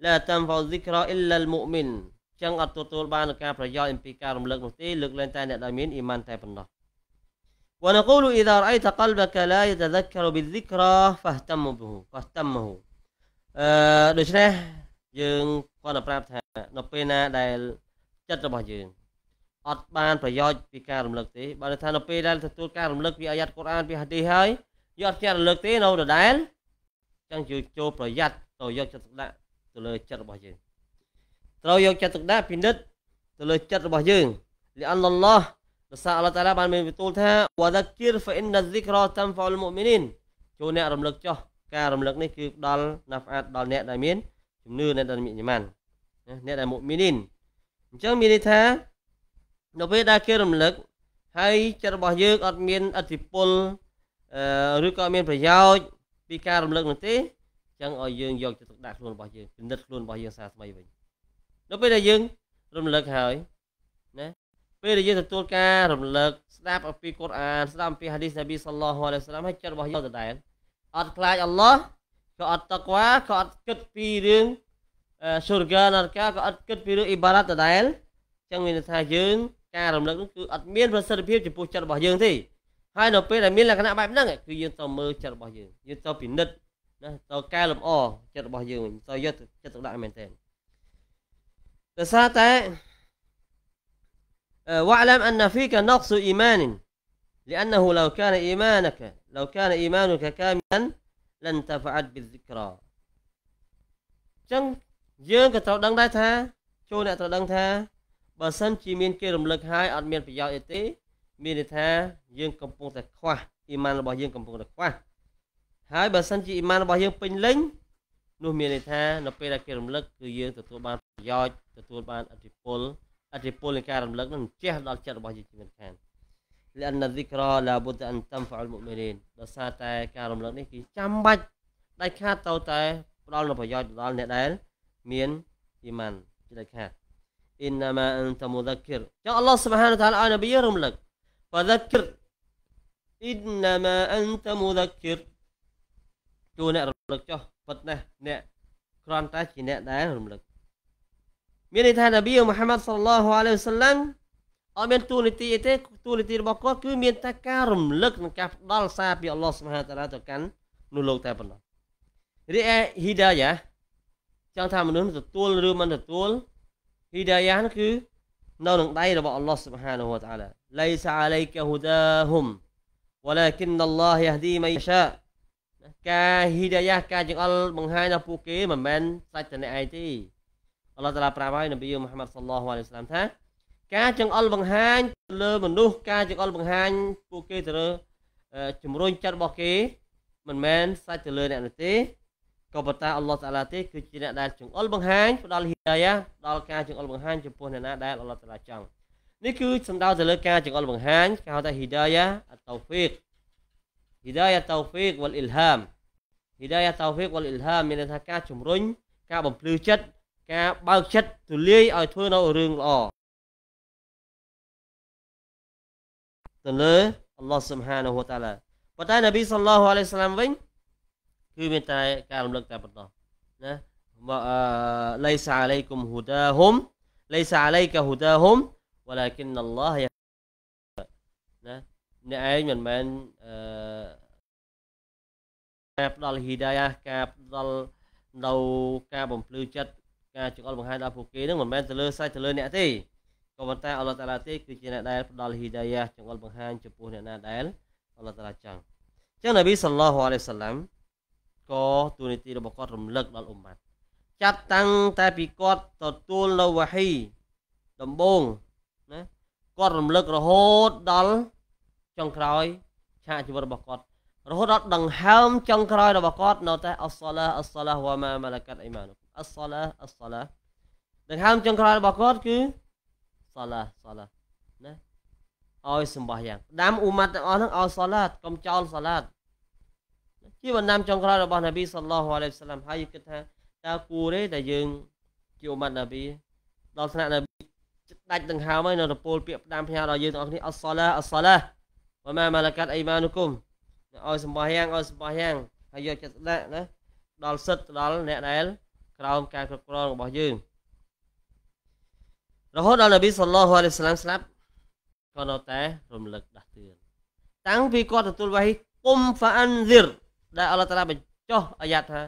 ឡាតាំហ្វោហ្សិក្រអ៊ីឡាលមូមីនចឹងអត់ទទួលបាន ការប្រយោជន៍អំពីការរំលឹកនោះទេលើកលែងតែអ្នកដែលមានអ៊ីម៉ានតែប៉ុណ្ណោះ ونقول إذا رأيت قلبك لا يتذكر بالذكرى فاهتم به فاهتم به អឺដូច្នេះយើងគាត់ទៅប្រាប់ថានៅពេលណាដែលចិត្តរបស់យើងអត់បានប្រយោជន៍ពីការរំលឹកទេបើថានៅពេលដែលទទួលការរំលឹកពីអាយ៉ាត់កូរ៉ានពីហាឌីសហើយយកអត់ចេះរំលឹកទេនៅដដែលចឹងយើងចូលប្រយ័ត្នត្រូវយកចិត្តទុកដាក់ទៅលើចិត្តរបស់យើងត្រូវយកចិត្តទុកដាក់ពិនិត្យទៅលើចិត្តរបស់យើងលិអានឡឡោះដោយសារអល់ឡោះតាឡាបានមានបន្ទូលថាវ៉ាដាគិរហ្វអ៊ីនណាហ្សិក្រតាំហ្វអលមុមីនីនចូលអ្នករំលឹកចោះការរំលឹកនេះគឺផ្ដល់ណាហ្វអាតដល់អ្នកដែលមានជំនឿអ្នកដែលមានអ៊ីម៉ានអ្នកដែលមុមីនីនអញ្ចឹងមានន័យថានៅពេលដែលគេរំលឹកហើយចិត្តរបស់យើងអត់មានអធិពលឬក៏មានប្រយោជន៍ពីការរំលឹកនោះទេចឹងឲ្យយើងយកចិត្តទុកដាក់ខ្លួនរបស់យើងពិនិត្យខ្លួនរបស់យើងសារថ្មីវិញនៅពេលដែលយើងរំលឹកហើយណាពេលដែលយើងទទួល ការរំលឹក ស្ដាប់អំពីកូអានស្ដាប់អំពីហាឌីសនប៊ីសល្លោះអាឡៃសាឡាមហើយចិត្តរបស់យើងដដែលអត់ខ្លាចអល់ឡោះក៏អត់តក្វាក៏អត់គិតពីរឿងសុរកានរកាក៏អត់គិតពីរឿងអ៊ីបារ៉ាតដដែលចឹងមានន័យថាយើង ការរំលឹកនោះគឺអត់មានប្រសិទ្ធភាពចំពោះចិត្តរបស់យើងទេហើយនៅពេលដែលមានលក្ខណៈបែបហ្នឹងគឺយើងត្រូវមើលចិត្តរបស់យើងយើងត្រូវពិនិត្យណាត្រូវកែលម្អចិត្តរបស់យើងវិញត្រូវយកចិត្តទុកដាក់មែនទែនដោយសារតែវ៉ាឡាំអានហ្វីកណកសុអ៊ីម៉ាន لأنه لو كان إيمانك لو كان إيمانك كاملا لن تفعل بالذكرى ចឹងយើងក៏ត្រូវដឹងដែរថាចូលអ្នកត្រូវដឹងថាបើសិនជាមានគេរំលឹកហើយអត់មានប្រយោជន៍អីទេមានន័យថាយើងកំពុងតែខ្វះអ៊ីម៉ានរបស់យើងកំពុងតែខ្វះហើយបើសិនជាអ៊ីម៉ានរបស់យើងពេញលេញនោះមានន័យថា នៅពេលដែលគេរំលឹកគឺយើងទទួលបានប្រយោជន៍ទទួលបានអធិពលអធិពលនៃការរំលឹកនឹងជះដល់ចិត្តរបស់យើងជាមិនខានលអនឌីក្រឡាបុតអនតំហ្វអលមុមីនីនដោយសារតែការរំលឹកនេះគឺចាំបាច់ដាច់ខាតទៅតែផ្ដល់នូវប្រយោជន៍ដល់អ្នកដែល មានអ៊ីម៉ានជាដាច់ខាតអ៊ីនណាម៉ាអនតមុដគិរចុះអល់ឡោះស៊ុបហានតាឡាឲ្យនប៊ីរំលឹក فذكر إنما أنت مذكر ទូអ្នករំលឹកចុះប៉ុន្តែអ្នកគ្រាន់តែជាអ្នកដែលរំលឹកមានន័យថានប៊ីមូហាម៉ាត់សល្លោះអាឡៃហ៊ីវសឡាំអត់មានទូនីតិអីទេទូនីតិរបស់គាត់គឺមានតែការរំលឹកនិងការផ្ដល់សារពីអល់ឡោះសុបហានតាឡាទៅកាន់នោះលោកតែប៉ុណ្ណោះរីឯហ៊ីដាយ៉ាចង់ថាមនុស្សទទួលឬមិនទទួលហ៊ីដាយ៉ាគឺនៅនឹងដៃរបស់ Allah Subhanahu wa ta'ala លៃសាអាឡៃកាហ៊ូដាហ៊ុម ولكن الله يهدي من يشاء ការហិដាយ៉ាការចង្អុលបង្ហាញដល់ពួកគេមិនមែនសាច់តែអ្នកឯងទេ Allah Taala ប្រាប់ហើយនប៊ីយូមូហាម៉ាត់សល្លោះអាឡៃសាឡាមថាការចង្អុលបង្ហាញទៅលើមនុស្សការចង្អុលបង្ហាញពួកគេទៅលើជំរុញចិត្តរបស់គេ មិនមែនសាច់ទៅលើអ្នកនោះទេក៏ប៉ុន្តែអល់ឡោះតាឡាទេគឺជាអ្នកដែលចង្អុលបង្ហាញផ្ដល់ហ៊ីដាយ៉ាដល់ការចង្អុលបង្ហាញចំពោះអ្នកណាដែលអល់ឡោះតាឡាចង់នេះគឺសំដៅទៅលើការចង្អុលបង្ហាញគេហៅថាហ៊ីដាយ៉ាអតោហ្វីកហ៊ីដាយ៉ាតោហ្វីកវលអ៊ីលហាមហ៊ីដាយ៉ាតោហ្វីកវលអ៊ីលហាម មានន័យថាការជំរុញការបំភ្លឺចិត្តការបើកចិត្តទូលាយឲ្យធ្វើនៅរឿងល្អទៅលើអល់ឡោះស៊ុបហានហូវតាឡាប៉ុន្តែនប៊ីសល្លោះអាឡៃសាឡាមវិញគឺមានតែការរំលឹកតែប៉ុណ្ណោះណាអឺលៃសាអាឡៃគុំហ៊ូដាហ៊ុមលៃសាអាឡៃកាហ៊ូដាហ៊ុមវ៉ាឡាគិនអល់ឡោះណាអ្នកឯងមិនមែនអឺការផ្ដល់ហីដាយាការផ្ដល់នៅការបំភ្លឺចិត្តការចង្អុលបង្ហាញដល់ពួកគេនឹងមិនមែនទៅលើសាច់ទៅលើអ្នកទេក៏ប៉ុន្តែអល់ឡោះតាឡាទេគឺជាអ្នកដែលផ្ដល់ហីដាយាចង្អុលបង្ហាញចំពោះអ្នកណាដែលអល់ឡោះតាឡាចង់អញ្ចឹងនប៊ីសល្លោះអាឡៃសាឡាមក៏ទូនីតិរបស់គាត់រំលឹក ដល់អ៊ុម៉ាត់ចាប់តាំងតែពីគាត់ទទួលនៅវ៉ាហ៊ីដំបូងណាគាត់រំលឹករហូតដល់ចុងក្រោយឆាកជីវិតរបស់គាត់រហូតដល់ដង្ហើមចុងក្រោយ របស់គាត់ នៅតែអស្សឡាអស្សឡាវ៉ាម៉ាម៉ាឡាកាត់អ៊ីម៉ានុអស្សឡាអស្សឡាដង្ហើមចុងក្រោយរបស់គាត់គឺសាឡាសាឡាណាឲ្យសម្បោះយ៉ាងដាំអ៊ូម៉ាត់ទាំងអស់ហ្នឹងឲ្យសាឡាតកុំចោលសាឡាតជាបណ្ដាំចុងក្រោយរបស់នប៊ីសល្លោះអាឡៃហ៊ីវសាឡាមហើយយើងគិតថាតើគួរទេដែលយើងជាឧម៉ាត់នប៊ីដល់ថ្នាក់នប៊ីដាច់ដង្ហើមហើយនៅរពលពាក្យផ្ដាំផ្ញើដល់យើងទាំងអស់គ្នាអស្សាឡាអស្សាឡាវម៉ាម៉ាឡាកាត់អ៊ីម៉ានុគុំឲ្យសម្បោះយ៉ាងឲ្យសម្បោះយ៉ាង ហើយយកចិត្តដាក់ណាដល់សិទ្ធដល់អ្នកដែល ក្រោមការគ្រប់គ្រងរបស់យើងរហូតដល់នប៊ីសល្លោះអាឡៃហ៊ីវសាឡាមស្លាប់ក៏នៅតែរំលឹកដាស់តឿនតាំងពីគាត់ទទួលវ៉ៃគុំហ្វាអានឌីរដែលអល់ឡោះតាឡាបញ្ចុះអាយ៉ាត់ថា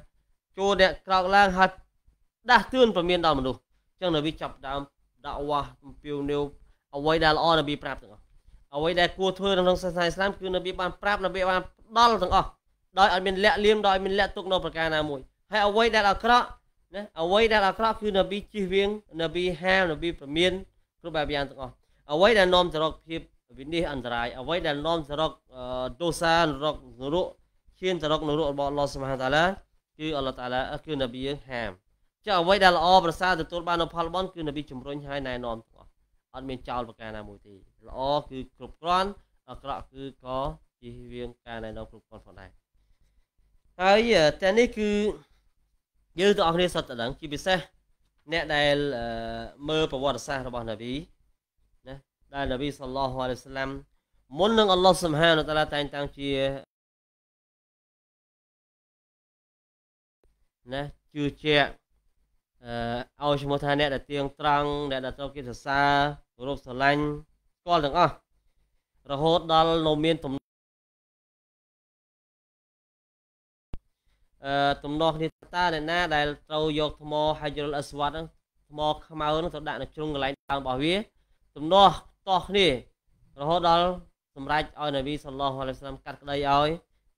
ចូលអ្នកក្រោកឡើងហើយដាស់ទឿនប្រមានដល់មនុស្សអញ្ចឹងនប៊ីចាប់ដើមដាក់វ៉ាស់អំពាវនាវអ្វីដែលល្អនប៊ីប្រាប់ទាំងអស់អ្វីដែលគួរធ្វើក្នុងសាសនាអ៊ីស្លាមគឺនប៊ីបានប្រាប់នប៊ីបានដល់ទាំងអស់ដោយអត់មានលាក់លៀមដោយមានលាក់ទុកនៅប្រការណាមួយហើយអ្វីដែលអាក្រក់ណាអ្វីដែលអាក្រក់គឺនប៊ីជិះវៀងនប៊ីហាមនប៊ីប្រមានគ្រប់បែបយ៉ាងទាំងអស់អ្វីដែលនាំទៅរកភាពវិនិច្ឆ័យអន្តរាយអ្វីដែលនាំទៅរកដោសារកនរកឈានទៅរកនរករបស់អល់ឡោះសុបហានតាឡាគឺអល់ឡោះតាឡាគឺនប៊ីយើងហាមចុះអ្វីដែលល្អប្រសើរទទួលបាននូវផលបុណ្យគឺនប៊ីជំរុញឲ្យណែនាំទាំងអស់អត់មានចោលប្រការណាមួយទេល្អគឺគ្រប់គ្រាន់អាក្រក់គឺក៏ជិះវៀងការណែនាំគ្រប់គ្រាន់ផងដែរហើយតែនេះគឺយើងទាំងអស់គ្នាសត្វតដឹងជាពិសេសអ្នកដែលមើលប្រវត្តិសាស្ត្ររបស់នប៊ីណាដែលនប៊ីសល្លោះអាឡៃសាឡាំមុននឹងអល់ឡោះសុបហានតាឡាតែងតាំងជាណាជឿជាក់អឺឲ្យឈ្មោះថាអ្នក ដែលទៀងត្រង់អ្នកដែលត្រូវគេសរសើរគោរពស្រឡាញ់ស្គាល់ទាំងអស់រហូតដល់នៅមានទំអឺទំនាស់គ្នាតើអ្នកណាដែលត្រូវយកថ្មហៃដ្រុលអស្វាត់ហ្នឹងថ្មខ្មៅហ្នឹងទៅដាក់នៅជ្រុងកន្លែងដើមរបស់វាទំនាស់តោះគ្នារហូតដល់សម្រេចឲ្យនប៊ីសល្លោះអាឡៃសាឡាមកាត់ក្តីឲ្យ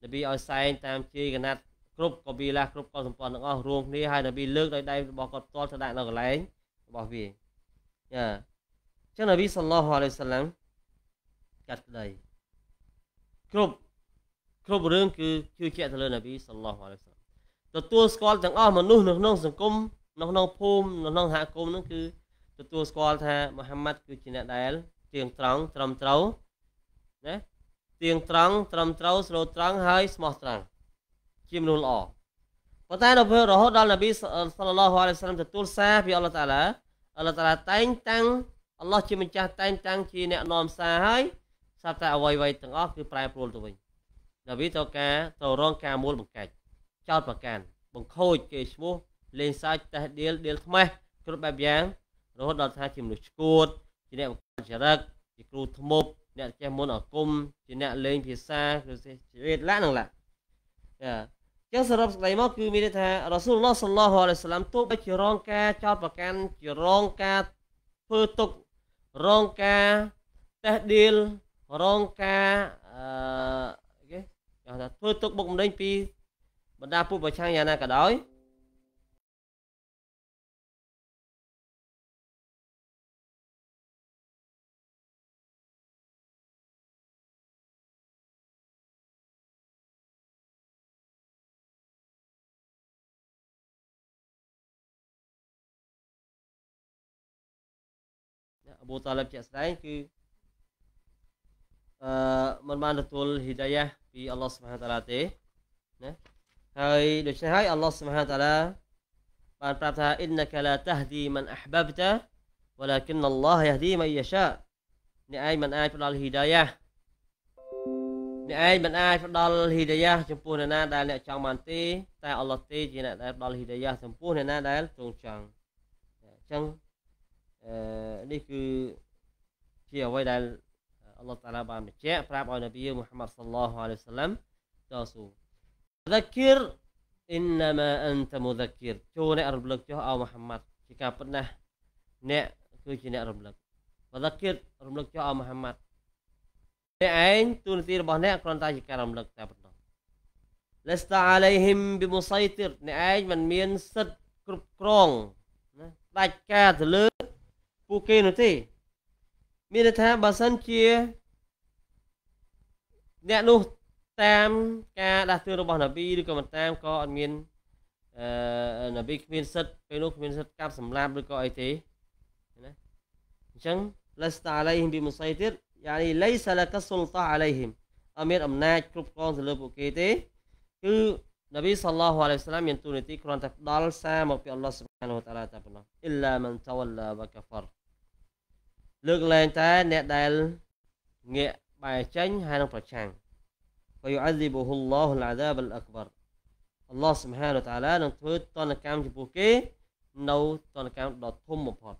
នប៊ីឲ្យសែងតាមជ័យកណាត់គ្រប់កបិលាគ្រប់កលសម្ព័ន្ធទាំងអស់រួមគ្នាហើយនប៊ីលើកដោយដៃរបស់គាត់ផ្ទាល់ទៅដាក់នៅកន្លែងរបស់វាចាអញ្ចឹងនប៊ីសល្លោះអាឡៃសាឡាំកាត់ក្តីគ្រប់គ្រប់រឿងគឺជឿជាក់ទៅលើនប៊ីសល្លោះអាឡៃសាឡាំទទួលស្គាល់ទាំងអស់មនុស្សនៅក្នុង សង្គមនៅក្នុងភូមិនៅក្នុងសហគមន៍ហ្នឹងគឺទទួលស្គាល់ថាមូហាម៉ាត់គឺជាអ្នកដែលទៀងត្រង់ត្រឹមត្រូវណាទៀងត្រង់ត្រឹមត្រូវស្លូតត្រង់ហើយស្មោះត្រង់ជាមនុស្សល្អប៉ុន្តែដល់ពេលរហូតដល់នប៊ីសល្លឡោះអាឡៃសាឡាមទទួលសារពីអល់ឡោះតាឡាអល់ឡោះតាឡាតែងតាំងអល់ឡោះជាម្ចាស់តែង តាំងជាអ្នកនាំសារហើយសត្វតែអ្វីៗទាំងអស់គឺប្រែប្រួលទៅវិញនប៊ីត្រូវការត្រូវរងការមួលបង្កាច់ចោតប្រកាន់បង្ខូចគេឈ្មោះលេងសើចតេះដៀលដៀលថ្មេះគ្រប់បែបយ៉ាងរហូតដល់ថាជាមនុស្សឈួតជាអ្នកបង្កើតចរិតជាគ្រូធ្មប់អ្នកចេះមន្តអាគមជាអ្នកលេងភាសាគឺសេចក្ដីលាក់នឹងឡាចាចឹងសរុបសេចក្តីមកគឺមានន័យថារ៉ាស៊ូលឡោះសល្លោះអាឡៃសាឡាមទោះបីជារងការចោទប្រកាន់ជារងការធ្វើទុករងការតេះឌីលរងការអឺគេគេថាធ្វើទុកបុកម្នេញពី បណ្ដាពួកប្រឆាំងយ៉ាងណាក៏ដោយបូតាលិបជាក់ស្ដែងគឺអឺមិនបានទទួលហ៊ីដាយ៉ាពីអល់ឡោះស៊ុបហានតាឡាទេណាហើយដូច្នេះហើយអល់ឡោះស៊ុបហានតាឡាបានប្រាប់ថា innaka la tahdi man ahbabta walakin Allah yahdi man yasha អ្នកឯងមិនអាចផ្ដល់ហ៊ីដាយ៉ាអ្នកឯងមិនអាចផ្ដល់ហ៊ីដាយ៉ាចំពោះអ្នកណាដែលអ្នកចង់បានទេតែអល់ឡោះទេជាអ្នកដែលផ្ដល់ហ៊ីដាយ៉ាចំពោះអ្នកណាដែលទ្រង់ចង់អញ្ចឹងនេះគឺជាអ្វីដែលអល់ឡោះតាឡាបានបញ្ជាក់ប្រាប់ឲ្យនប៊ីមូហាម៉ាត់សល្លោះអាឡៃសាឡាំតស៊ូដាគិរអ៊ីនណាម៉ាអន្តមូដាគិរចូលអ្នករំលឹកចុះឲ្យមូហាម៉ាត់ជាការប៉ុណ្ណាអ្នកគឺជាអ្នករំលឹកដាគិររំលឹកចុះឲ្យមូហាម៉ាត់អ្នកឯងទូនាទីរបស់អ្នកគ្រាន់តែជាការរំលឹកតែប៉ុណ្ណោះ lasta alaihim bimusaitir អ្នកឯងមិនមាន សិទ្ធិគ្រប់គ្រងណាដាច់ការទៅលើពួកគេនោះទេមានន័យថាបើសិនជាអ្នកនោះតាម ការដាស់ទឿនរបស់នប៊ីឬក៏មិនតាមក៏អត់មានអឺនប៊ីគ្មានសិទ្ធពេលនោះគ្មានសិទ្ធកាប់សម្លាប់ឬក៏អីទេណាអញ្ចឹង lasta alaihim bimusaytir yani laysa laka sulta alaihim អត់មានអំណាចគ្រប់គ្រងទៅលើពួកគេទេគឺនប៊ីសល្លោះអាឡៃសាឡាមមានទូនាទីគ្រាន់តែផ្ដល់សារមកពីអល់ឡោះស៊ុប سبحانه وتعالى តែប៉ុណ្ណោះ إلا من تولى وكفر លើកលែងតែអ្នកដែលងាកបែរចេញហើយនឹងប្រឆាំង فيعذبه الله العذاب الأكبر អល់ឡោះសុបហានវតាឡានឹងធ្វើតនកម្មចំពោះគេនៅតនកម្មដ៏ធំបំផុត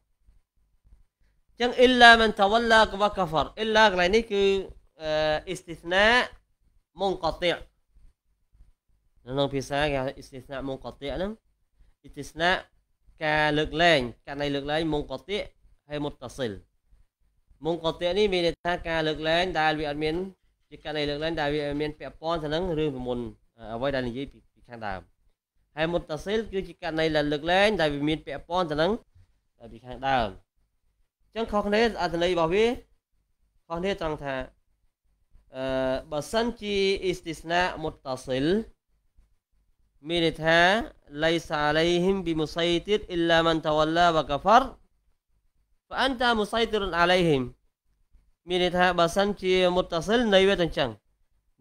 ចឹង إلا من تولى وكفر إلا កន្លែងនេះគឺ استثناء منقطع នៅក្នុងភាសាគេ استثناء منقطع ហ្នឹង استثناء ការលើកលែងករណីលើកលែងមុងកតិហើយមុតតសិលមុងកតិនេះមានន័យថាការលើកលែង ដែលវាអត់មាន ជាករណីលើកលែង ដែលវាមានពាក់ព័ន្ធទៅនឹងរឿងប្រមុនអ្វីដែលនិយាយពីខាងដើមហើយមុតតសិលគឺជាករណីលើកលែងដែលវាមានពាក់ព័ន្ធទៅនឹងពីខាងដើមអញ្ចឹងខុសគ្នាអត្ថន័យរបស់វាខុសគ្នាត្រង់ថាអឺបើសិនជាអ៊ីស្ទីស្ណាមុតតសិលមានន័យថាលៃសាឡៃហ៊ីមប៊ីមុសៃទីតអ៊ីឡាម៉ាន់តាវ៉ាឡាវ៉ាកាហ្វារហ្វាអន្តាមុសៃទីរុនអាឡៃហ៊ីមមានន័យថាបើសិនជាមុតតាសិលនៃវាទាំងចឹង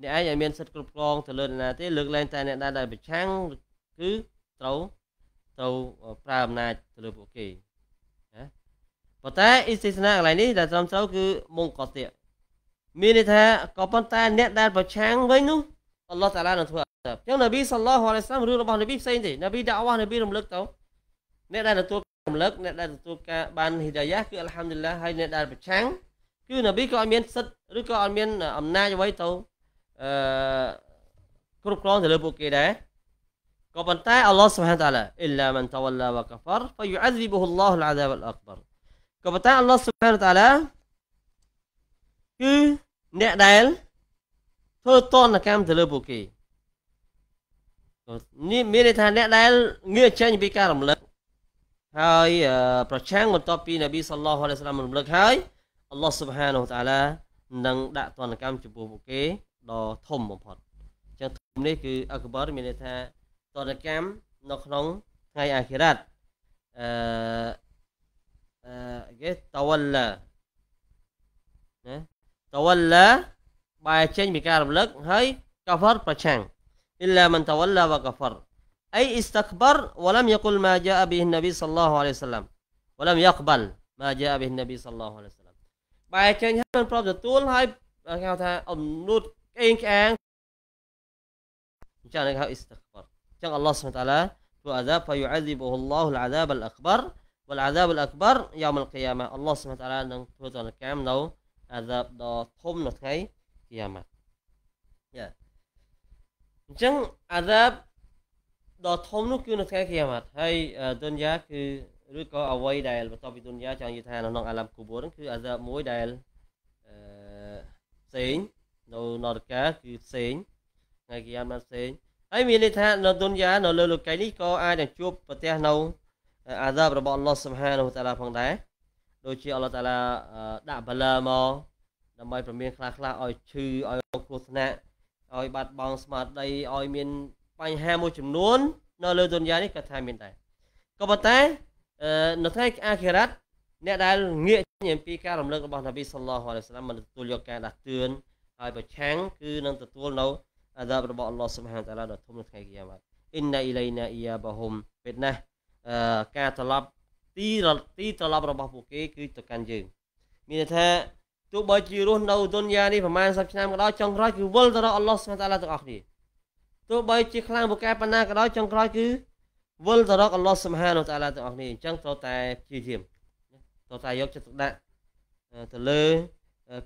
អ្នកឯងអាចមានសិទ្ធិគ្រប់គ្រងទៅលើនរណាទេលើកឡើងតែ អ្នកដែលប្រឆាំងគឺត្រូវត្រូវប្រើអំណាចទៅលើពួកគេណាប៉ុន្តែអ៊ីស្តិស្នាកន្លែងនេះដែលត្រឹមត្រូវគឺមុងកតៈមានន័យថាក៏ប៉ុន្តែអ្នកដែលប្រឆាំងវិញនោះអល់ឡោះតាឡានឹងធ្វើអញ្ចឹងនប៊ីសល្លោះអាឡៃសាមរឿងរបស់នប៊ីផ្សេងទេនប៊ីដាក់អស់នប៊ីរំលឹកទៅអ្នកដែលទទួលរំលឹកអ្នកដែលទទួលការបានហិដាយ៉ាគឺអល់ហាំឌីលឡាហើយអ្នកដែលប្រឆាំងគឺនប៊ីក៏អត់មាន សិទ្ធិឬក៏អត់មានអំណាចអ្វីទៅអឺគ្រប់គ្រងទៅលើពួកគេដែរក៏ប៉ុន្តែអល់ឡោះស៊ុបហានតាឡាអ៊ីឡាមិនតវឡាវកាហ្វារហ្វយូអាហ្ស៊ីបហ៊ុលឡោះអាហ្សាបអកបរក៏ប៉ុន្តែអល់ឡោះស៊ុបហានតាឡាគឺអ្នកដែលធ្វើតនកម្មទៅលើពួកគេនេះមានន័យថាអ្នកដែលងាកចេញពីការរំលឹកហើយ ប្រឆាំងបន្ទាប់ពីនប៊ីសល្លោះអាឡៃសាឡាមរំលឹកហើយអល់ឡោះស៊ុបហានូតាឡានឹងដាក់ទណ្ឌកម្មចំពោះពួកគេដ៏ធំបំផុតអញ្ចឹងធំនេះគឺអកបរមានន័យថាទណ្ឌកម្មនៅក្នុងថ្ងៃអាខិរ៉ាត់អឺអឺគេតវល្លាណាតវល្លាបែរចេញពីការរំលឹកហើយកហ្វរប្រឆាំង إلا من تولى وكفر أي استكبر ولم يقل ما جاء به النبي صلى الله عليه وسلم ولم يقبل ما جاء به النبي صلى الله عليه وسلم បែរចេញហើយមិនព្រមទទួលហើយគេហៅថាអំនួតក្អេងក្អាងអញ្ចឹងគេហៅ استكبر អញ្ចឹង Allah سبحانه وتعالى ធ្វើ عذاب فيعذبه الله العذاب الأكبر والعذاب الأكبر يوم القيامة الله سبحانه وتعالى នឹងធ្វើទណ្ឌកម្មនៅ عذاب ដ៏ធំនៅថ្ងៃ kiamat ya អញ្ចឹងអាដាបដ៏ធំនោះគឺនៅថ្ងៃគីយ៉ាម៉ាត់ហើយទុនយ៉ាគឺឬក៏អ្វីដែលបន្ទាប់ពីទុនយ៉ាចង់និយាយថានៅក្នុងអាឡាំគូបូហ្នឹងគឺអាដាបមួយដែលអឺផ្សេងនៅនរកាគឺផ្សេងថ្ងៃគីយ៉ាម៉ាត់ផ្សេងហើយមានន័យថានៅទុនយ៉ានៅលើលោកកៃនេះក៏អាចនឹងជួបប្រទះនៅអាដាបរបស់អល់ឡោះសុបហានហូតាឡាផងដែរដូចជាអល់ឡោះតាឡាដាក់បលាមកដើម្បីប្រមានខ្លះខ្លះឲ្យឈឺឲ្យរោគគ្រោះថ្នាក់ឲ្យបាត់បង់ស្មារតីឲ្យមានបញ្ហាមួយចំនួន នៅលើទុនយ៉ានេះក៏ថាមានដែរក៏ប៉ុន្តែនៅថ្ងៃអាខិរ៉ាត់ អ្នកដែលងាកចេញអំពីការរំលឹករបស់នប៊ីសល្លោះអាឡៃសាឡាមមិនទទួលយកការដាស់តឿនហើយប្រឆាំងគឺនឹងទទួលនៅអាដាបរបស់អល់ឡោះស៊ុបហានតាឡាដល់ធំនៅថ្ងៃគីយ៉ាម៉ាត់អ៊ីនណាអ៊ីឡៃណាអ៊ីយ៉ាបាហុំពេលណាការត្រឡប់ទីទីត្រឡប់របស់ពួកគេគឺទៅកាន់យើង មានន័យថាទោះបីជារស់នៅទុនយ៉ានេះប្រហែល10ឆ្នាំក៏ដោយចុងក្រោយគឺវិលទៅរកអល់ឡោះស្មាតាឡាទាំងអស់គ្នាទោះបីជាខ្លាំងពូកែប៉ុណ្ណាក៏ដោយចុងក្រោយគឺវិលទៅរកអល់ឡោះស្មហានតាឡាទាំងអស់គ្នាអញ្ចឹងត្រូវតែព្យាយាមត្រូវតែយកចិត្តទុកដាក់ទៅលើ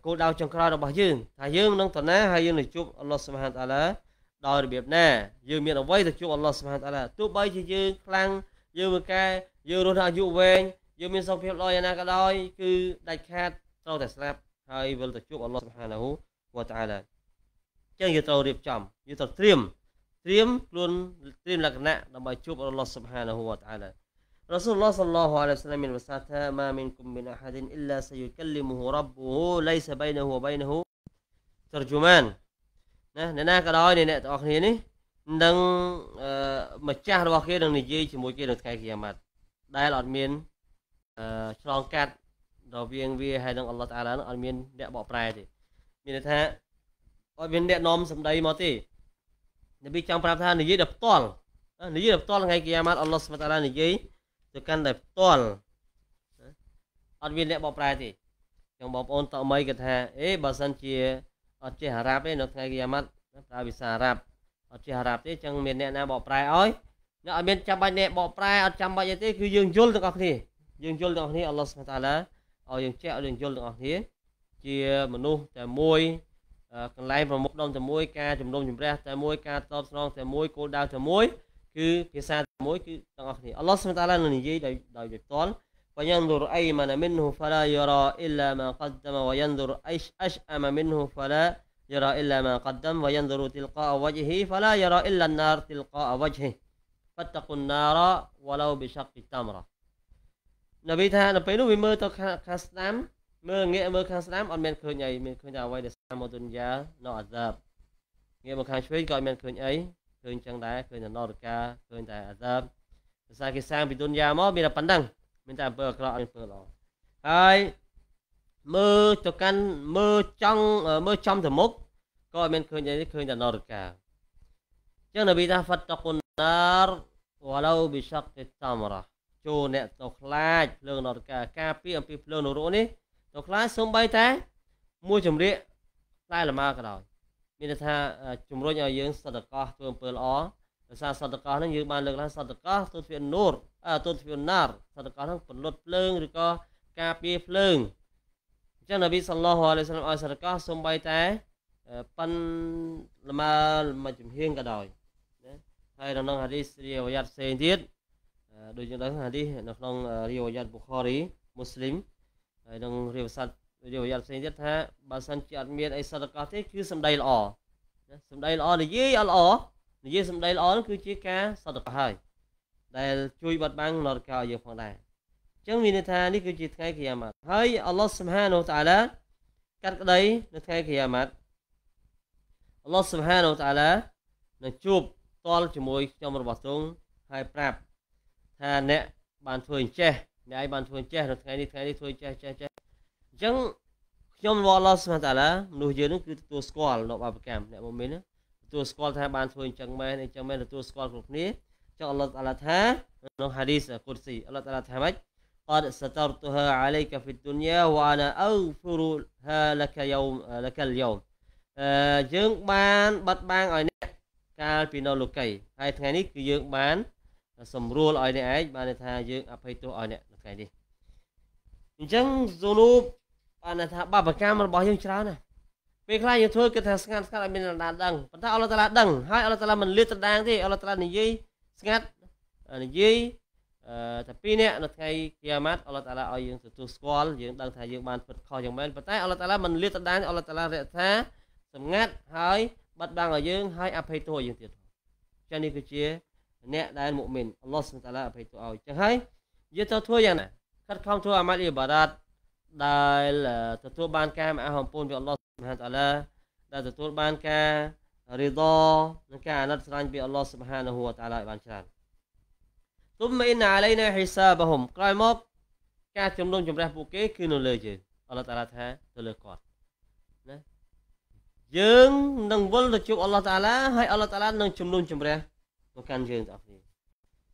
គោលដៅចុងក្រោយរបស់យើងថាយើងនឹងទៅណាហើយយើងនឹងជួបអល់ឡោះស្មហានតាឡាដោយរបៀបណាយើងមានអ្វីទៅជួបអល់ឡោះស្មហានតាឡាទោះបីជាយើងខ្លាំងយើងពូកែយើងរស់នៅអាយុវែងយើងមានសុខភាពល្អយ៉ាងណាក៏ដោយគឺដាច់ខាតត្រូវតែស្លាប់ហើយវិលទៅជួបអល់ឡោះសុបហានាហ៊ូវតាអាឡាចឹងយើងត្រូវរៀបចំយើងត្រូវត្រៀមត្រៀមខ្លួនត្រៀមលក្ខណៈដើម្បីជួបអល់ឡោះសុបហានាហ៊ូវតាអាឡារ៉ាស៊ូលឡោះសល្លោះអាឡៃហ៊ីវសល្លាមមានប្រសាសន៍ថាម៉ាមីនគុំមីនអាហាឌិនអ៊ីឡាសយុកលីមហ៊ូរ៉ាប់ហ៊ូឡៃសបៃនហ៊ូវបៃនហ៊ូតរជូម៉ានណាអ្នកណាក៏ដោយអ្នកទាំងអស់គ្នានេះនឹងម្ចាស់របស់គេនឹងនិយាយជាមួយគេនៅថ្ងៃគីយ៉ាម៉ាត់ដែលអត់មានឆ្លងកាត់ដល់វៀងវាហើយនឹងអល់ឡោះតាឡានឹងអត់មានអ្នកបកប្រែទេមានន័យថាអត់មានអ្នកនាំសម្ដីមកទេនប៊ីចង់ប្រាប់ថានិយាយដល់ផ្ទាល់និយាយដល់ផ្ទាល់ថ្ងៃគីយ៉ាម៉ាត់អល់ឡោះសុបតាឡានិយាយទៅកាន់តែផ្ទាល់អត់មានអ្នកបកប្រែទេចឹងបងប្អូនតមីគាត់ថាអេបើសិនជាអត់ចេះអារ៉ាប់ទេនៅថ្ងៃគីយ៉ាម៉ាត់ប្រើភាសាអារ៉ាប់អត់ចេះអារ៉ាប់ទេចឹងមានអ្នកណាបកប្រែឲ្យអ្នកអត់មានចាំបាច់អ្នកបកប្រែអត់ចាំបាច់ទេគឺយើងយល់ទាំងអស់គ្នាយើងយល់ទាំងអស់គ្នាអល់ឡោះសុបតាឡាឲ្យយើងចេះឲ្យយើងយល់ទាំងអស់គ្នាជាមនុស្សតែមួយកន្លែងប្រមុខដុំតែមួយការជំនុំជម្រះតែមួយការតបស្នងតែមួយគោលដៅតែមួយគឺភាសាតែមួយគឺទាំងអស់គ្នាអល់ឡោះសុបតាឡានឹងនិយាយដោយដោយវាផ្ទាល់ فينظر أيمن منه فلا يرى إلا ما قدم وينظر أشأم منه فلا يرى إلا ما قدم وينظر تلقاء وجهه فلا يرى إلا النار تلقاء وجهه فاتقوا النار ولو بشق التمرة នៅពេលថានៅពេលនោះវាមើលទៅខាងស្ដាំមើលងាកមើលខាងស្ដាំអត់មានឃើញអីមានឃើញតែអ្វីដែលស្ដាំមកទុនយ៉ានៅអាសាប់ងាកមកខាងឆ្វេងក៏អត់មានឃើញអីឃើញចឹងដែរឃើញតែនរកាឃើញតែអាសាប់ភាសាគេសាងពីទុនយ៉ាមកមានតែប៉ុណ្ណឹង មានតែអំពើអាក្រក់អំពើល្អហើយមើលទៅកាន់មើលចង់មើលចំទៅមុខក៏អត់មានឃើញអីឃើញតែនរកាចឹងនប៊ីថាហ្វាត់តគុនណារ ولو بشق التمره ចូលអ្នកទៅខ្លាចភ្លើងនរកាការពារអំពីភ្លើងនរោនេះទៅខ្លាចសំបីតែមួយចម្រៀកតែលម៉ាក៏ដោយ មានន័យថាជំរុញឲ្យយើងសន្តកោធ្វើអំពើល្អដោយសារសន្តកោហ្នឹងយើងបានលើកឡើងសន្តកោទូទ្វានូរទូទ្វាណារសន្តកោហ្នឹងពន្លត់ភ្លើងឬក៏ការពារភ្លើងអញ្ចឹងនប៊ីសល្លោះអាឡៃសាឡាមឲ្យសន្តកោសំបីតែប៉ិនលម៉ាមួយចំហៀងក៏ដោយហើយនៅក្នុងហាឌីសរីវយ៉ាត់ផ្សេងទៀតដូចយើងដឹងហាឌីសនៅក្នុងរាវយ៉ាត់ប៊ូខារីមូស្លីមហើយក្នុងរាវសាត់រាវយ៉ាត់ផ្សេងទៀតថាបើសិនជាអត់មានអីសតកាទេគឺសម្ដីល្អណាសម្ដីល្អនិយាយល្អនិយាយសម្ដីល្អនោះគឺជាការសតកាហើយដែល ជួយបត់បាំងនរកឲ្យយើងផងដែរអញ្ចឹងមានន័យថានេះគឺជាថ្ងៃគិយាម៉ាត់ហើយអល់ឡោះស៊ុបហានូតាឡាកាត់ក្តី នៅថ្ងៃគិយាម៉ាត់អល់ឡោះស៊ុបហានូតាឡានឹងជួបតល់ជាមួយខ្ញុំរបស់ទ្រង់ហើយប្រាប់ថាអ្នកបានធ្វើអញ្ចេះ អ្នកឯងបានធ្វើអញ្ចេះនៅថ្ងៃនេះថ្ងៃនេះធ្វើអញ្ចេះចេះចេះអញ្ចឹងខ្ញុំវល់ឡោះស្មាតាឡាមនុស្សយើងនឹងគឺទទួលស្គាល់នៅបាបកម្មអ្នកមុំមានទទួលស្គាល់ថាបានធ្វើអញ្ចឹងមែនអញ្ចឹងមែនទទួលស្គាល់គ្រប់គ្នាចុះអល់ឡោះតាឡាថាក្នុងហាឌីសកុរស៊ីអល់ឡោះតាឡាថាម៉េច قد سترتها عليك في الدنيا وانا اغفرها لك يوم لك اليوم យើងបានបាត់បាំងឲ្យអ្នកកាលពីនៅលោកីហើយថ្ងៃនេះគឺយើងបានសម្រួលឲ្យអ្នកឯងបានន័យថាយើងអភ័យទោសឲ្យអ្នកនៅថ្ងៃនេះអញ្ចឹងហ្សូនូបបានន័យថាបាបកម្មរបស់យើងច្រើនណាស់ពេលខ្លះយើងធ្វើគិតថាស្ងាត់ស្ងាត់អត់មាននរណាដឹងប៉ុន្តែអល់ឡោះតាឡាដឹងហើយអល់ឡោះតាឡាមិនលាតត្រដាងទេអល់ឡោះតាឡានិយាយស្ងាត់និយាយតែពីរនាក់នៅថ្ងៃគីយ៉ាម៉ាត់អល់ឡោះតាឡាឲ្យយើងទទួលស្គាល់យើងដឹងថាយើងបានពិតខុសយ៉ាងម៉េចប៉ុន្តែអល់ឡោះតាឡាមិនលាតត្រដាងអល់ឡោះតាឡារកថាសម្ងាត់ហើយបាត់បង់ឲ្យយើង ហើយអភ័យទោសឲ្យយើងទៀតចានេះគឺជាអ្នកដែលមុមិនអល់ឡោះសុបតាឡាអភ័យទោសឲ្យចឹងហើយយើងត្រូវធ្វើយ៉ាងណាខិតខំធ្វើអាម៉ាល់អ៊ីបារ៉ាតដែលទទួលបានការមអះអំពូនពីអល់ឡោះសុបហានតាឡាដែលទទួលបានការរីដនិងការអាណិតស្រឡាញ់ពីអល់ឡោះសុបហានហូវតាឡាបានច្រើនទុំអ៊ីនអាឡៃណាហ៊ីសាបហុំក្រោយមកការជំនុំជម្រះពួកគេគឺនៅលើយើងអល់ឡោះតាឡាថាទៅលើគាត់ណាយើងនឹងវិលទៅជួបអល់ឡោះតាឡាហើយអល់ឡោះតាឡានឹងជំនុំជម្រះទៅកាន់យើងទាំងអស់គ្នា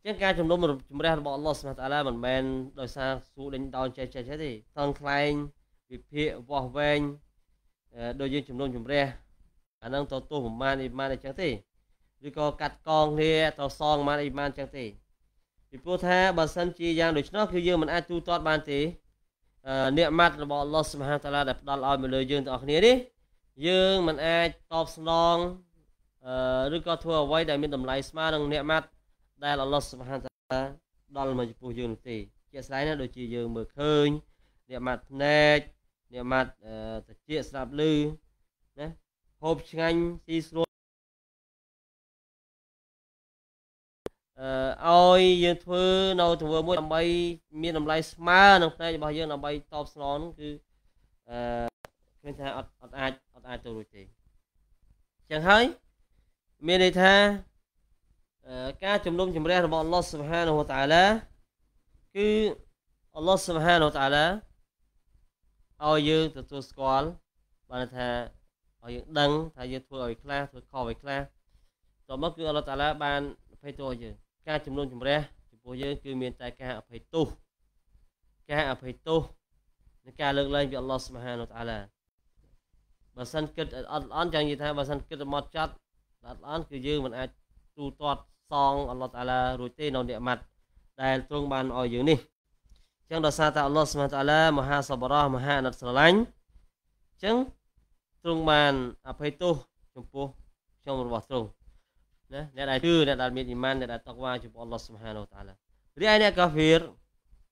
ចឹងការជំនុំជំរះរបស់អល់ឡោះស្មាតអាឡាមិនមែនដោយសារសួរដេញដោនចេះចេះទេតង់ខ្លែងវិភាគវោះវែងដោយយើងជំនុំជំរះអានឹងទៅទោះប្រមាណអ៊ីម៉ានអញ្ចឹងទេឬក៏កាត់កងគ្នាទៅសងប្រមាណអ៊ីម៉ានអញ្ចឹងទេពីព្រោះថាបើសិនជាយ៉ាងដូច្នោះគឺយើងមិនអាចទូទាត់បានទេនិកម៉ាត់របស់អល់ឡោះស្មាតអាឡាដែលផ្ដល់ឲ្យមកលើយើងទាំងអស់គ្នានេះយើងមិនអាចតបស្នងឬក៏ធ្វើអ្វីដែលមានតម្លៃស្មើនឹងអ្នកម៉ាត់ដែលអល់ឡោះសុបហានតាដល់មកចំពោះយើងនោះទេជាស្ដែងណាដូចជាយើង មើលឃើញអ្នកម៉ាត់ភ្នែកអ្នកម៉ាត់ត្រជាស្ដាប់ឮណាហូបឆ្ងាញ់ស៊ីស្រួលអឺឲ្យយើងធ្វើនៅ ធ្វើមួយដើម្បីមាន តម្លៃស្មើនឹងផ្នែករបស់យើងដើម្បីតបស្នងគឺអឺឃើញថាអត់អត់អាចអត់អាចទៅរួចទេចឹងហើយមានន័យថាការជំនុំជម្រះរបស់អល់ឡោះស៊ុបហានហូតាឡាគឺអល់ឡោះស៊ុបហានហូតាឡាឲ្យយើងទទួលស្គាល់បានថាឲ្យយើងដឹងថាយើងធ្វើឲ្យខ្លះធ្វើខុសឲ្យខ្លះតមកគឺអល់ឡោះតាឡាបានអភ័យទោសយើងការជំនុំជម្រះចំពោះយើងគឺមានតែការអភ័យទោសការអភ័យទោសនិងការលើកលែងពីអល់ឡោះស៊ុបហានហូតាឡាបើសិនគិតអត់អន់ចង់និយាយថាបើសិនគិតមកចាត់អត់អន់គឺយើងមិនអាចទូទាត់សងអល់ឡោះតាឡារួចទេនៅអ្នកម៉ាត់ដែលទ្រង់បានឲ្យយើងនេះអញ្ចឹងដោយសារតែអល់ឡោះស្មាតាឡាមហាសបរោះមហាអណិតស្រឡាញ់អញ្ចឹងទ្រង់បានអភ័យទោសចំពោះខ្ញុំរបស់ទ្រង់ណាអ្នកដែលជឿអ្នកដែលមានអ៊ីម៉ានអ្នកដែលតកវ៉ាចំពោះអល់ឡោះស៊ុបហានូតាឡារីឯអ្នកកាហ្វៀរ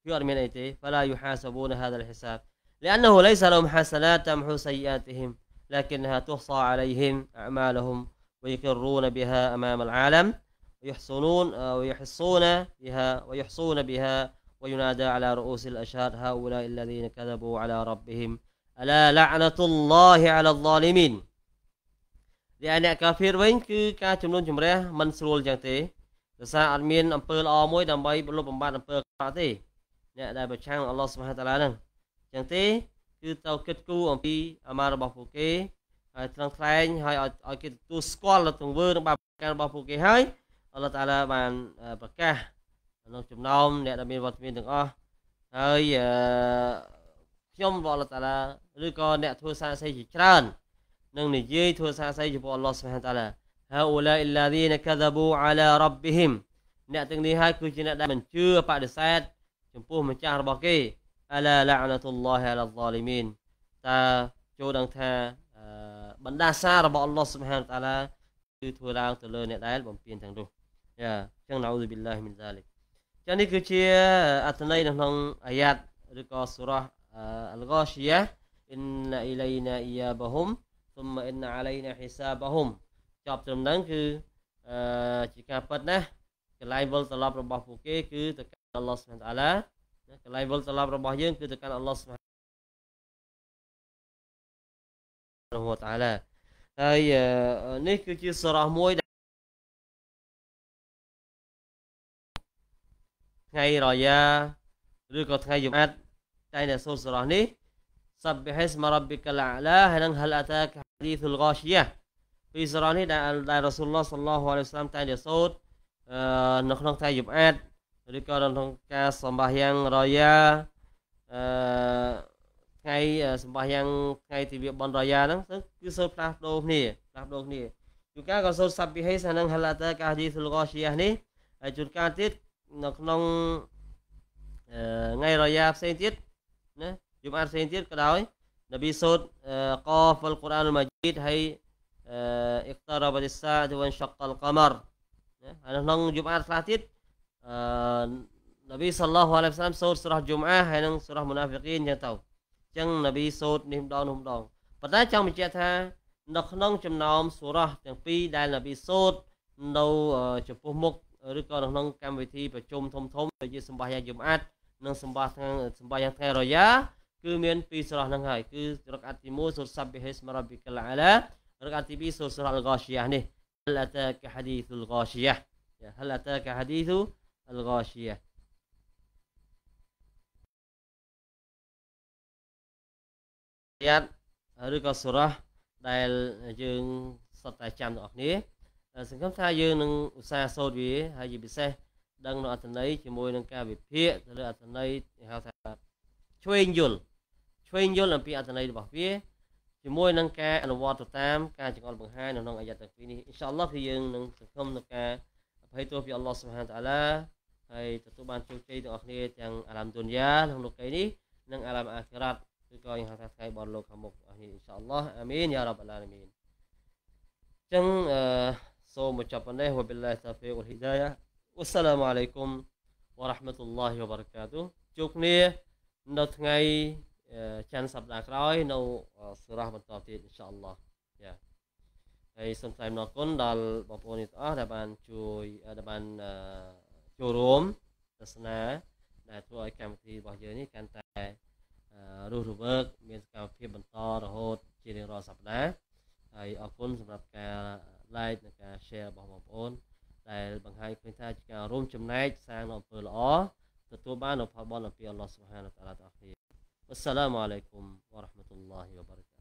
វាអត់មានអីទេ فلا يحاسبون هذا الحساب لأنه ليس لهم حسنات تمحو سيئاتهم لكنها تحصى عليهم أعمالهم ويقرون بها أمام العالم ويحصنون آه، ويحصون بها ويحصون بها وينادى على رؤوس الأشهاد هؤلاء الذين كذبوا على ربهم ألا لعنة الله على الظالمين រីឯអ្នកកាហ្វេវិញគឺការចំនួនជំរះមិនស្រួលយ៉ាងទេដោយសារអត់មានអំពើល្អមួយដើម្បីលុបបំបាត់អំពើអាក្រក់ទេអ្នកដែលប្រឆាំងអល់ឡោះសុបហានតាឡានឹងយ៉ាងទេគឺត្រូវគិតគូរអំពីអាម៉ារបស់ពួកគេហើយថ្លឹងថ្លែងហើយឲ្យឲ្យគេទទួលស្គាល់លទ្ធង្វើនិងបាបកម្មរបស់ពួកគេហើយអល់ឡោះតាឡាបានប្រកាសក្នុងចំណោមអ្នកដែលមានវត្តមានទាំងអស់ហើយខ្ញុំរបស់អល់ឡោះតាឡាឬក៏អ្នកធ្វើសារស័យជាច្រើននឹងនិយាយធ្វើសារស័យចំពោះអល់ឡោះសុបហានតាឡាហៅអ៊ូឡាអ៊ីឡាឌីនកា ذ បូអាឡារ៉ាប់ប៊ីហ៊ីមអ្នកទាំងនេះហើយគឺជាអ្នកដែលមិនជឿបដិសេធចំពោះម្ចាស់របស់គេអាឡាឡាណតុលឡោះអាឡាហ្សាលីមីនតើចូលដឹងថាបណ្ដាសាររបស់ Allah Subhanahu wa Ta'ala គឺធ្វើឡើងទៅលើ អ្នកដែលបំពេញទាំងនោះយ៉ាអញ្ចឹងណៅឌីប៊ីឡាហ៊ីមិនសាលិកចឹងនេះគឺជាអត្ថន័យនៅក្នុងអាយ៉ាតឬក៏សូរ៉ាអលហ្គាឈីយ៉ាអ៊ីនអ៊ីឡៃណាអ៊ីយ៉ាបហ៊ុម ثم អ៊ីនអាឡៃណាហ៊ីសាបហ៊ុមចប់ត្រឹមហ្នឹងគឺជាការប៉ັດណាកន្លែងវិលត្រឡប់របស់ពួកគេគឺទៅកាន់ Allah Subhanahu wa Ta'ala កន្លែងវិលត្រឡប់របស់យើងគឺទៅកាន់ Allah Subhanahu ហូតអាឡាហើយនេះគឺជាសរោះមួយថ្ងៃរយ៉ាឬក៏ថ្ងៃយមអត់តែអ្នកសូត្រសរោះនេះសបិហិស្មរ బ్బ ិកលអាឡាហើយនឹងហលអតាកហាឌីសុលហ្គាស៊ីយ៉ាពីសរោះនេះដែលដែលរ៉ាស៊ូលឡោះសល្លោះអាឡៃហ៊ីវសាឡាមតែអ្នកសូត្រនៅក្នុងថ្ងៃយមអត់ឬក៏នៅក្នុង ការសម្បាសយ៉ាងរយ៉ាអឺថ្ងៃសម្បោះយ៉ាងថ្ងៃទិវាបនរយ៉ាហ្នឹងគឺសូត្រផ្លាស់ប្ដូរគ្នាផ្លាស់ប្ដូរគ្នាជួនកាលក៏សូត្រសាប់ពីហេសានឹងហឡាតាកាឌីសលកជានេះហើយជួនកាលទៀតនៅក្នុងថ្ងៃរយ៉ាផ្សេងទៀតណាយប់អាផ្សេងទៀតក៏ដោយនប៊ីសូត្រកហ្វលកូរ៉ានម៉ាជីតហើយអ៊ីកតារ៉ាបឌីសាទវ៉ាន់ឆកលកមរណាហើយនៅក្នុងយប់អាខ្លះទៀតអឺនប៊ីសល្លោះអាឡៃហ៊ីវសាឡាមសូត្រស្រះយប់អាហើយនឹងស្រះមុណាហ្វិកីនចឹងទៅចឹងនប៊ីសូត្រនេះម្ដងនោះម្ដងប៉ុន្តែចង់បញ្ជាក់ថា នៅក្នុងចំណោមសូរ៉ាទាំងពីរដែលនប៊ីសូត្រនៅចំពោះមុខឬក៏នៅក្នុងកម្មវិធីប្រជុំធំធំដូចជាសម្បាសយ៉ាងយមអាត់និងសម្បាសថ្ងៃសម្បាសយ៉ាងថ្ងៃរយ៉ាគឺមានពីរសូរ៉ាហ្នឹងហើយគឺរកអាត់ទី1សូត្រសាប់បិហិសមរ៉ាប៊ីកលអាឡារកអាត់ទី2សូត្រសូរ៉ាអល់ហ្គាឈីយ៉ានេះ هل أتاك حديث الغاشية هل أتاك حديث الغاشية យ៉ាត់ឬក៏សូរ៉ាដែលយើងសតតែចាំបងប្អូនគ្នាសង្ឃឹមថាយើងនឹងឧស្សាហ៍សូត្រវាហើយជាពិសេសដឹងនៅអត្ថន័យជាមួយនឹងការវិភាគទៅលើអត្ថន័យគេហៅថាឆ្វេងយល់ឆ្វេងយល់អំពីអត្ថន័យរបស់វាជាមួយនឹងការអនុវត្តទៅតាមការចង្អុលបង្ហាញនៅក្នុងអាយ៉ាត់ទាំងពីរនេះអ៊ីនសាអល់ឡោះគឺយើងនឹងសង្ឃឹមនឹងការអភ័យទោសពីអល់ឡោះស៊ុបហានតាឡាហើយទទួលបានជោគជ័យទាំងអស់គ្នាទាំងអាឡាមឌុនយ៉ាក្នុងលោកីនេះនិងអាឡាមអាខិរ៉ាត់គឺក៏យើងហៅថាថ្ងៃបនលោកខាងមុខអស់នេះអ៊ីនសាអល់ឡោះអាមីនយ៉ារ៉ាប់អាឡាមីនអញ្ចឹងអឺសូមបញ្ចប់ប៉ុណ្ណេះវបិលឡាហ៊ីតាហ្វីកវលហ៊ីដាយាអ៊ុសឡាមអាឡៃគុំវរ៉ាហ្មាតុលឡោះវបារកាតុជួបគ្នានៅថ្ងៃច័ន្ទសប្តាហ៍ក្រោយនៅសូរ៉ាបន្តទៀតអ៊ីនសាអល់ឡោះយ៉ាហើយសូមថ្លែងអំណរគុណដល់បងប្អូនទាំងអស់ដែលបានជួយដែលបានចូលរួមទស្សនាដែលធ្វើឲ្យកម្មវិធីរបស់យើងនេះកាន់តែរស់រវើកមានសកម្មភាពបន្តរហូតជារៀងរាល់សប្តាហ៍ហើយអរគុណសម្រាប់ការ like និងការ share របស់បងប្អូនដែលបង្ហាញឃើញថាជាការរួមចំណែកសាងនូវអំពើល្អទទួលបាននូវផលបុណ្យអំពីអល់ឡោះស៊ុបហានតាឡាទាំងអស់គ្នាអ៊ុស្សាឡាមអាឡៃគុំវ៉ារ៉ាហ្មាតុលឡាហ៊ីវ៉ាបារកា